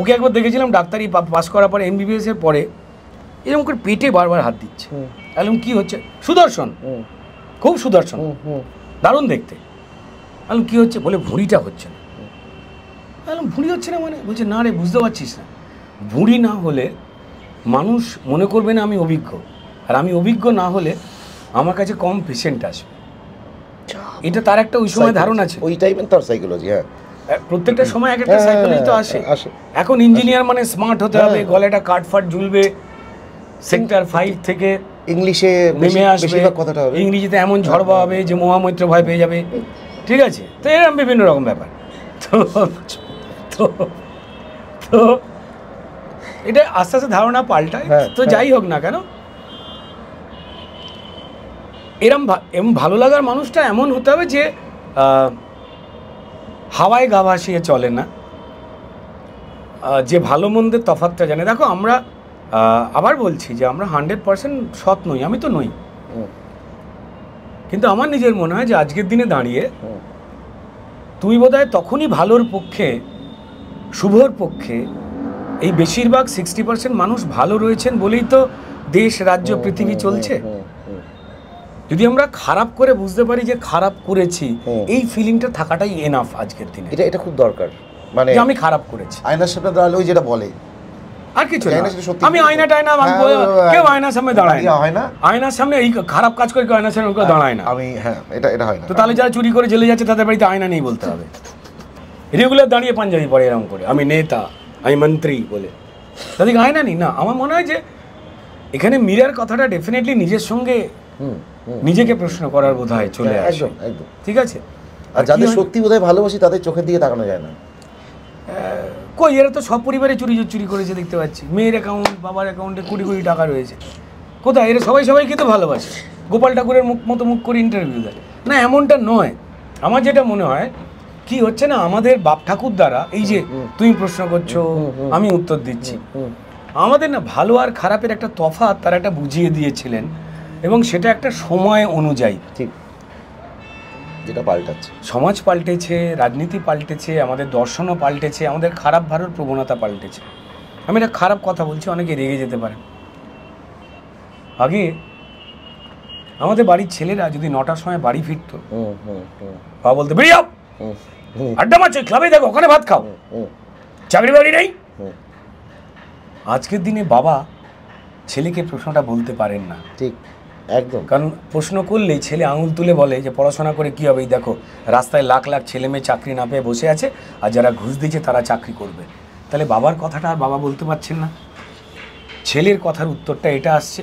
ওকে একবার দেখেছিলাম ডাক্তারি পাস করার পরে এর পরে এরকম করে পেটে বারবার হাত দিচ্ছে এরকম কী হচ্ছে সুদর্শন খুব সুদর্শন দারুণ দেখতে এরকম কী হচ্ছে বলে ভুঁড়িটা হচ্ছে না এরকম ভুঁড়ি হচ্ছে না মানে বলছে না রে বুঝতে পারছিস না ভুঁড়ি না হলে মানুষ মনে করবে না আমি অভিজ্ঞ আর আমি অভিজ্ঞ না হলে আমার কাছে কম পেশেন্ট আসবে এটা তার একটা ওই সময় ধারণা আছে ওই টাইপের মানে তার সাইকোলজি হ্যাঁ প্রত্যেকটা সময় এক একটা সাইকোলজি তো হ্যাঁ, আসে এখন ইঞ্জিনিয়ার মানে স্মার্ট হতে হবে হ্যাঁ। গলাটা কাট ফাট ঝুলবে সেক্টর ফাইভ থেকে ইংলিশে নেমে আসবে কথাটা হবে ইংরেজিতে এমন ঝড় হবে হ্যাঁ, যে মহামৈত্র ভয় পেয়ে যাবে ঠিক আছে তো এরকম বিভিন্ন রকম ব্যাপার তো তো তো এটা আস্তে আস্তে ধারণা পাল্টায় তো যাই হোক না কেন এরম এম ভালো লাগার মানুষটা এমন হতে হবে যে হাওয়ায় গা ভাসিয়ে চলে না যে ভালো মন্দের তফাতটা জানে দেখো আমরা আবার বলছি যে আমরা হান্ড্রেড পার্সেন্ট সৎ নই আমি তো নই কিন্তু আমার নিজের মনে হয় যে আজকের দিনে দাঁড়িয়ে তুই বোধহয় তখনই ভালোর পক্ষে শুভর পক্ষে এই বেশিরভাগ সিক্সটি পার্সেন্ট মানুষ ভালো রয়েছেন বলেই তো দেশ রাজ্য পৃথিবী চলছে যদি আমরা খারাপ করে বুঝতে পারি যে খারাপ করেছি এই ফিলিংটা থাকাটাই এনাফ আজকের দিনে এটা এটা খুব দরকার মানে আমি খারাপ করেছি আয়নার সামনে দাঁড়ালে ওই যেটা বলে আর কিছু আমি আয়না টাইনা হ্যাঁ, হ্যাঁ, টায়না হ্যাঁ, কেউ আয়নার সামনে দাঁড়ায় না হয় না আয়নার সামনে এই খারাপ কাজ করে কেউ আয়নার সামনে কেউ দাঁড়ায় না আমি হ্যাঁ এটা এটা হয় না তো তাহলে যারা চুরি করে জেলে যাচ্ছে তাদের বাড়িতে আয়না নেই বলতে হবে রেগুলার দাঁড়িয়ে পাঞ্জাবি পরে এরকম করে আমি নেতা আমি মন্ত্রী বলে তাদের আয়না নেই না আমার মনে হয় যে এখানে মিরার কথাটা ডেফিনেটলি নিজের সঙ্গে নিজেকে প্রশ্ন করার বোধ হয় চলে হ্যাঁ, আসে একদম একদম ঠিক আছে আর যাদের সত্যি বোধ ভালোবাসি তাদের চোখের দিকে তাকানো যায় না কই এরা তো সব পরিবারে চুরি চুরি করেছে দেখতে পাচ্ছি মেয়ের অ্যাকাউন্ট বাবার অ্যাকাউন্টে কোটি কোটি টাকা রয়েছে কোথায় এরা সবাই সবাইকে তো ভালোবাসে গোপাল ঠাকুরের মুখ মতো মুখ করে ইন্টারভিউ দেয় না এমনটা নয় আমার যেটা মনে হয় কি হচ্ছে না আমাদের বাপ ঠাকুর দ্বারা এই যে তুমি প্রশ্ন করছো আমি উত্তর দিচ্ছি আমাদের না ভালো আর খারাপের একটা তফাৎ তারা একটা বুঝিয়ে দিয়েছিলেন এবং সেটা একটা সময় অনুযায়ী ঠিক যেটা পাল্টাচ্ছে সমাজ পাল্টেছে রাজনীতি পাল্টেছে আমাদের দর্শনও পাল্টেছে আমাদের খারাপ ভালোর প্রবণতা পাল্টেছে আমি এটা খারাপ কথা বলছি অনেকে রেগে যেতে পারে আগে আমাদের বাড়ির ছেলেরা যদি নটার সময় বাড়ি ফিরত বা বলতে বেরিয়ে আড্ডা মারছো ক্লাবে দেখো ওখানে ভাত খাও চাকরি বাড়ি নেই আজকের দিনে বাবা ছেলেকে প্রশ্নটা বলতে পারেন না ঠিক একদম কারণ প্রশ্ন করলেই ছেলে আঙুল তুলে বলে যে পড়াশোনা করে কী হবে দেখো রাস্তায় লাখ লাখ ছেলে মেয়ে চাকরি না পেয়ে বসে আছে আর যারা ঘুষ দিয়েছে তারা চাকরি করবে তাহলে বাবার কথাটা আর বাবা বলতে পারছেন না ছেলের কথার উত্তরটা এটা আসছে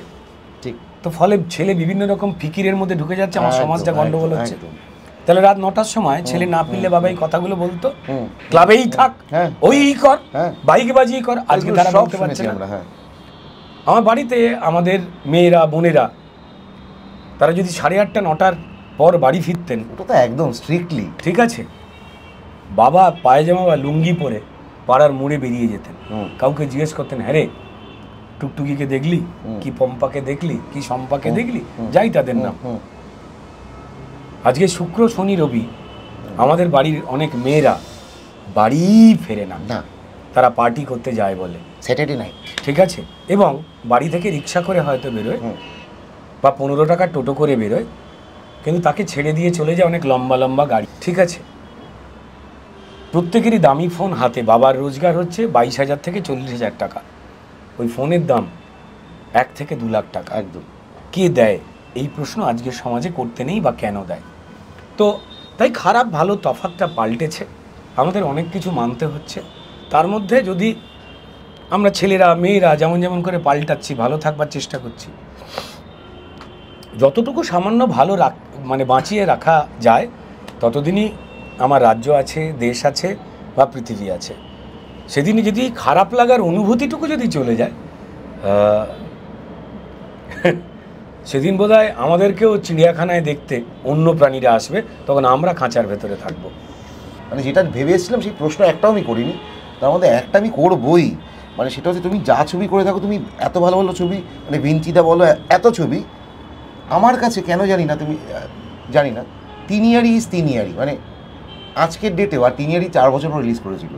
ঠিক তো ফলে ছেলে বিভিন্ন রকম ফিকিরের মধ্যে ঢুকে যাচ্ছে আমার সমাজটা গন্ডগোল হচ্ছে তাহলে রাত নটার সময় ছেলে না ফিরলে বাবা এই কথাগুলো বলতো ক্লাবেই থাক হ্যাঁ। ওই কর হ্যাঁ। বাইক বাজি কর আজকে তারা বলতে পারছে হ্যাঁ। আমার বাড়িতে আমাদের মেয়েরা বোনেরা তারা যদি সাড়ে আটটা নটার পর বাড়ি ফিরতেন ওটা তো একদম স্ট্রিক্টলি ঠিক আছে বাবা পায়জামা বা লুঙ্গি পরে পাড়ার মুড়ে বেরিয়ে যেতেন কাউকে জিজ্ঞেস করতেন হ্যাঁ রে টুকটুকিকে দেখলি কি পম্পাকে দেখলি কি সম্পাকে দেখলি যাই তাদের নাম আজকে শুক্র শনি রবি আমাদের বাড়ির অনেক মেয়েরা বাড়ি ফেরে না তারা পার্টি করতে যায় বলে স্যাটারডে নাইট ঠিক আছে এবং বাড়ি থেকে রিক্সা করে হয়তো বেরোয় বা পনেরো টাকা টোটো করে বেরোয় কিন্তু তাকে ছেড়ে দিয়ে চলে যায় অনেক লম্বা লম্বা গাড়ি ঠিক আছে প্রত্যেকেরই দামি ফোন হাতে বাবার রোজগার হচ্ছে বাইশ হাজার থেকে চল্লিশ হাজার টাকা ওই ফোনের দাম এক থেকে দু লাখ টাকা একদম কে দেয় এই প্রশ্ন আজকের সমাজে করতে নেই বা কেন দেয় তো তাই খারাপ ভালো তফাতটা পাল্টেছে আমাদের অনেক কিছু মানতে হচ্ছে তার মধ্যে যদি আমরা ছেলেরা মেয়েরা যেমন যেমন করে পাল্টাচ্ছি ভালো থাকবার চেষ্টা করছি যতটুকু সামান্য ভালো রাখ মানে বাঁচিয়ে রাখা যায় ততদিনই আমার রাজ্য আছে দেশ আছে বা পৃথিবী আছে সেদিনই যদি খারাপ লাগার অনুভূতিটুকু যদি চলে যায় সেদিন বোধ হয় আমাদেরকেও চিড়িয়াখানায় দেখতে অন্য প্রাণীরা আসবে তখন আমরা খাঁচার ভেতরে থাকব মানে যেটা ভেবে এসেছিলাম সেই প্রশ্ন একটাও আমি করিনি তার মধ্যে একটা আমি করবই মানে সেটা হচ্ছে তুমি যা ছবি করে থাকো তুমি এত ভালো ভালো ছবি মানে বিঞ্চিতা বলো এত ছবি আমার কাছে কেন জানি না তুমি জানি না তিন ইয়ারি ইজ তিন ইয়ারি মানে আজকের ডেটেও আর তিন ইয়ারি চার বছর পর রিলিজ করেছিল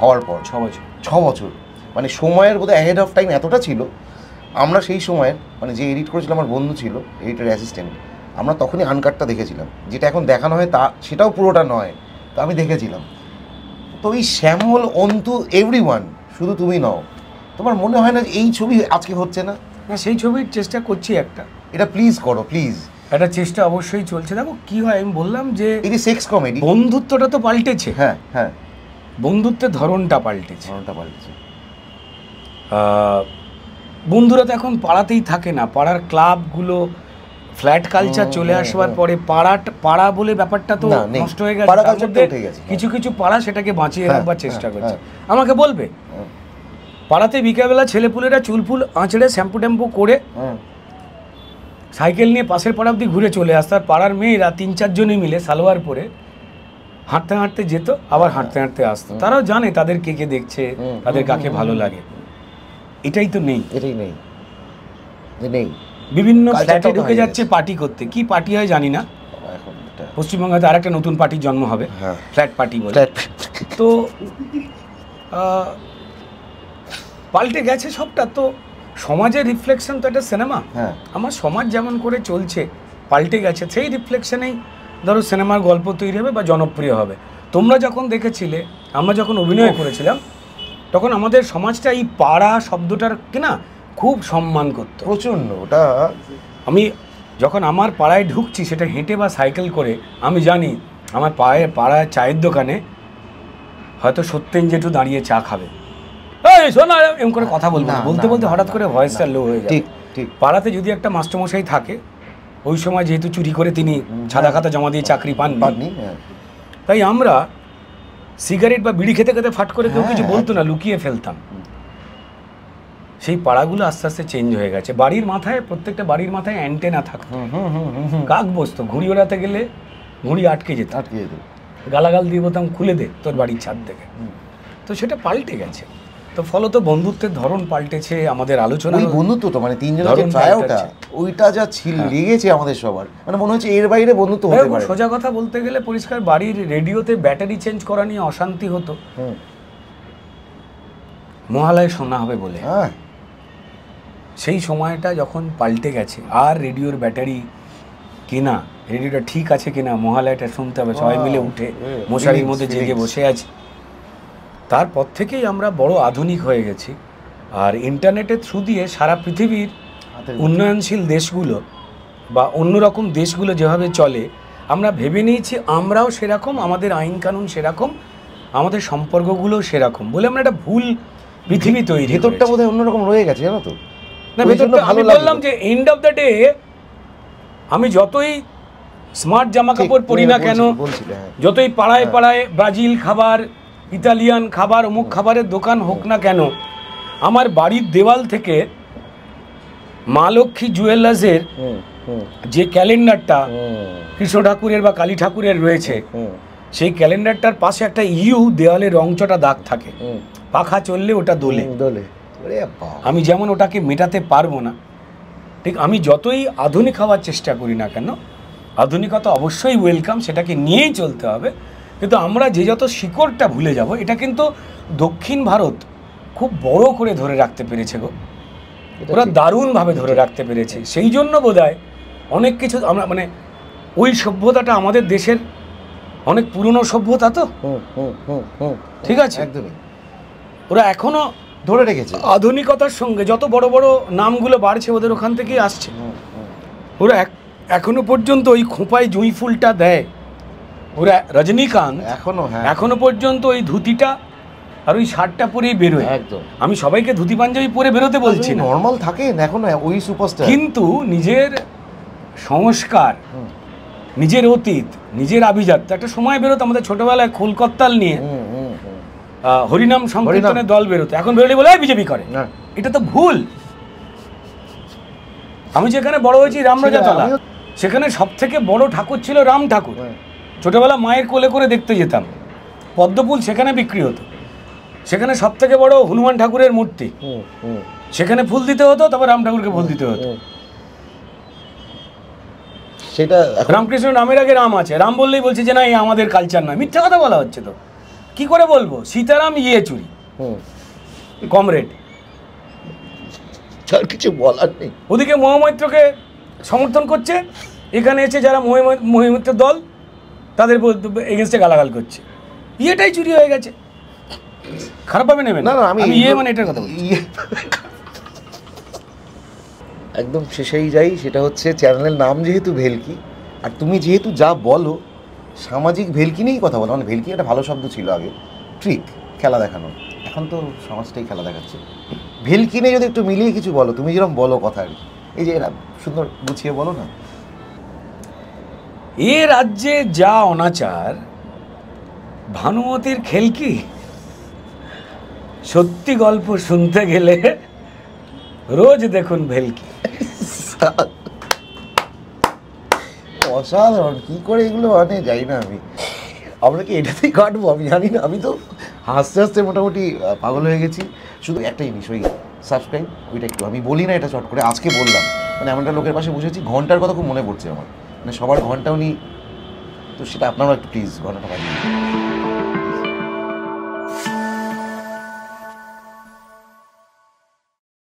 হওয়ার পর ছ বছর ছ বছর মানে সময়ের বোধহয় অ্যাহেড অফ টাইম এতটা ছিল আমরা সেই সময়ের মানে যে এডিট করেছিল আমার বন্ধু ছিল এডিটার অ্যাসিস্ট্যান্ট আমরা তখনই আনকারটা দেখেছিলাম যেটা এখন দেখানো হয় তা সেটাও পুরোটা নয় তো আমি দেখেছিলাম তো এই শ্যামল অন্তু এভরি ওয়ান শুধু তুমি নও তোমার মনে হয় না এই ছবি আজকে হচ্ছে না না সেই ছবির চেষ্টা করছি একটা এটা প্লিজ করো প্লিজ এটা চেষ্টা অবশ্যই চলছে দেখো কি হয় আমি বললাম যে ইট সেক্স কমেডি বন্ধুত্বটা তো পাল্টেছে হ্যাঁ হ্যাঁ বন্ধুত্বের ধরনটা পাল্টেছে ধরনটা পাল্টেছে বন্ধুরা তো এখন পাড়াতেই থাকে না পাড়ার ক্লাবগুলো ফ্ল্যাট কালচার চলে আসবার পরে পাড়া পাড়া বলে ব্যাপারটা তো নষ্ট হয়ে গেছে কিছু কিছু পাড়া সেটাকে বাঁচিয়ে হ্যাঁ, রাখবার হ্যাঁ, চেষ্টা করছে হ্যাঁ। আমাকে বলবে পাড়াতে বিকেলবেলা ছেলেপুলেরা চুলফুল আঁচড়ে শ্যাম্পু ট্যাম্পু করে সাইকেল নিয়ে পাশের পাড়া অব্দি ঘুরে চলে আসতো আর পাড়ার মেয়েরা তিন চারজনই মিলে সালোয়ার পরে হাঁটতে হাঁটতে যেত আবার হাঁটতে হাঁটতে আসতো তারাও জানে তাদের কে কে দেখছে তাদের কাকে ভালো লাগে এটাই তো নেই এটাই নেই নেই বিভিন্ন ফ্ল্যাটে ঢুকে যাচ্ছে পার্টি করতে কি পার্টি হয় জানি না পশ্চিমবঙ্গে আর একটা নতুন পার্টির জন্ম হবে ফ্ল্যাট পার্টি বলে তো পাল্টে গেছে সবটা তো সমাজের রিফ্লেকশন তো একটা সিনেমা হ্যাঁ। আমার সমাজ যেমন করে চলছে পাল্টে গেছে সেই রিফ্লেকশনেই ধরো সিনেমার গল্প তৈরি হবে বা জনপ্রিয় হবে তোমরা যখন দেখেছিলে আমরা যখন অভিনয় করেছিলাম তখন আমাদের সমাজটা এই পাড়া শব্দটার কিনা খুব সম্মান করতো প্রচণ্ড ওটা আমি যখন আমার পাড়ায় ঢুকছি সেটা হেঁটে বা সাইকেল করে আমি জানি আমার পায়ে পাড়ায় চায়ের দোকানে হয়তো সত্যেন জেঠু দাঁড়িয়ে চা খাবে করে কথা বলবো বলতে বলতে হঠাৎ করে ভয়েসটা লো হয়ে ঠিক ঠিক পাড়াতে যদি একটা মাস্টারমশাই থাকে ওই সময় যেহেতু চুরি করে তিনি সাদা হ্যাঁ। খাতা জমা দিয়ে চাকরি পাননি হ্যাঁ। তাই আমরা সিগারেট বা বিড়ি খেতে খেতে ফাট করে কেউ কিছু হ্যাঁ। বলতো না লুকিয়ে ফেলতাম সেই পাড়াগুলো আস্তে আস্তে চেঞ্জ হয়ে গেছে বাড়ির মাথায় প্রত্যেকটা বাড়ির মাথায় অ্যান্টেনা থাকতো কাক বসতো ঘুড়ি ওড়াতে গেলে ঘুড়ি আটকে যেত আটকে যেত গালাগাল দিয়ে বলতাম খুলে দে তোর বাড়ির ছাদ থেকে তো সেটা পাল্টে গেছে তো ফলত বন্ধুত্বের ধরন পাল্টেছে আমাদের আলোচনা বন্ধুত্ব তো মানে তিনজনের যে ওইটা যা ছিল হ্যাঁ। লেগেছে আমাদের সবার মানে মনে হচ্ছে এর বাইরে বন্ধুত্ব হতে পারে সোজা কথা বলতে গেলে পরিষ্কার বাড়ির রেডিওতে ব্যাটারি চেঞ্জ করা নিয়ে অশান্তি হতো মহালয় শোনা হবে বলে হ্যাঁ সেই সময়টা যখন পাল্টে গেছে আর রেডিওর ব্যাটারি কেনা রেডিওটা ঠিক আছে কিনা মহালয়টা শুনতে হবে সবাই মিলে উঠে মশারির মধ্যে জেগে বসে আছে তারপর থেকেই আমরা বড় আধুনিক হয়ে গেছি আর ইন্টারনেটের থ্রু দিয়ে সারা পৃথিবীর উন্নয়নশীল দেশগুলো বা অন্যরকম দেশগুলো যেভাবে চলে আমরা ভেবে নিয়েছি আমরাও সেরকম আমাদের আইন কানুন সেরকম আমাদের সম্পর্কগুলো সেরকম বলে আমরা একটা ভুল পৃথিবী তৈরি ভেতরটা বোধহয় অন্যরকম রয়ে গেছে জানো তো না ভেতরটা আমি বললাম যে এন্ড অফ দ্য ডে আমি যতই স্মার্ট জামা কাপড় পরি না কেন হ্যাঁ। যতই পাড়ায় হ্যাঁ। পাড়ায় ব্রাজিল খাবার ইতালিয়ান খাবার অমুক খাবারের দোকান হোক না কেন আমার বাড়ির দেওয়াল থেকে মা লক্ষ্মী জুয়েলার্সের যে ক্যালেন্ডারটা কৃষ্ণ ঠাকুরের বা কালী ঠাকুরের রয়েছে সেই ক্যালেন্ডারটার পাশে একটা ইউ দেওয়ালে রংচটা দাগ থাকে পাখা চললে ওটা দোলে দোলে আমি যেমন ওটাকে মেটাতে পারবো না ঠিক আমি যতই আধুনিক হওয়ার চেষ্টা করি না কেন আধুনিকতা অবশ্যই ওয়েলকাম সেটাকে নিয়েই চলতে হবে কিন্তু আমরা যে যত শিকড়টা ভুলে যাব এটা কিন্তু দক্ষিণ ভারত খুব বড় করে ধরে রাখতে পেরেছে গো ওরা দারুণভাবে ধরে রাখতে পেরেছে সেই জন্য বোধ অনেক কিছু আমরা মানে ওই সভ্যতাটা আমাদের দেশের অনেক পুরনো সভ্যতা তো ঠিক আছে একদমই ওরা এখনো ধরে রেখেছে আধুনিকতার সঙ্গে যত বড় বড় নামগুলো বাড়ছে ওদের ওখান থেকেই আসছে ওরা এখনো পর্যন্ত ওই খোঁপায় জুঁই ফুলটা দেয় ওরা রজনীকান্ত এখনো হ্যাঁ। এখনো পর্যন্ত ওই ধুতিটা আর ওই শার্টটা পরেই বেরোয় একদম আমি সবাইকে ধুতি পাঞ্জাবি পরে বেরোতে বলছি নর্মাল নর্মাল থাকেন এখন ওই সুপারস্টার কিন্তু নিজের সংস্কার নিজের অতীত নিজের আভিজাত একটা সময় বেরোতো আমাদের ছোটবেলায় খোলকত্তাল নিয়ে হরিনাম সংকীর্তনের দল বেরোতো এখন বেরোলে বলে বিজেপি করে এটা তো ভুল আমি যেখানে বড় হয়েছি রামরাজাতলা সেখানে সব থেকে বড় ঠাকুর ছিল রাম ঠাকুর হ্যাঁ। ছোটোবেলা মায়ের কোলে করে দেখতে যেতাম পদ্মফুল সেখানে বিক্রি হতো সেখানে সব থেকে বড় হনুমান ঠাকুরের মূর্তি সেখানে ফুল দিতে হতো তারপর রাম ঠাকুরকে ফুল দিতে হতো সেটা রামকৃষ্ণ নামের আগে রাম আছে রাম বললেই বলছে যে না এই আমাদের কালচার নয় মিথ্যা কথা বলা হচ্ছে তো কি করে বলবো সীতারাম ইয়ে চুরি কমরেড তার কিছু বলার নেই ওদিকে মহামৈত্রকে সমর্থন করছে এখানে এসে যারা মহিমৈত্র দল তাদের এগেনস্টে গালাগাল করছে ইয়েটাই চুরি হয়ে গেছে খারাপভাবে নেবেন না না আমি ইয়ে, ইয়ে মানে এটার কথা বলছি ইয়ে- একদম শেষেই যাই সেটা হচ্ছে চ্যানেলের নাম যেহেতু ভেলকি আর তুমি যেহেতু যা বলো সামাজিক ভেলকি নিয়েই কথা বলো মানে ভেলকি একটা ভালো শব্দ ছিল আগে ট্রিক খেলা দেখানো এখন তো সমাজটাই খেলা দেখাচ্ছে ভেলকি নিয়ে যদি একটু মিলিয়ে কিছু বলো তুমি যেরকম বলো কথা আর এই যে সুন্দর গুছিয়ে বলো না এ রাজ্যে যা অনাচার ভানুমতির খেলকি সত্যি গল্প শুনতে গেলে রোজ দেখুন ভেলকি অসাধারণ কি করে এগুলো মানে যাই না আমি আপনাকে এটাতেই কাটবো আমি জানি না আমি তো হাসতে হাসতে মোটামুটি পাগল হয়ে গেছি শুধু একটা জিনিস ওই সাবস্ক্রাইব ওইটা একটু আমি বলি না এটা চট করে আজকে বললাম মানে এমনটা লোকের পাশে বসেছি ঘন্টার কথা খুব মনে পড়ছে আমার মানে সবার ঘন্টা উনি তো সেটা আপনারও একটু প্লিজ ঘন্টাটা বাজিয়ে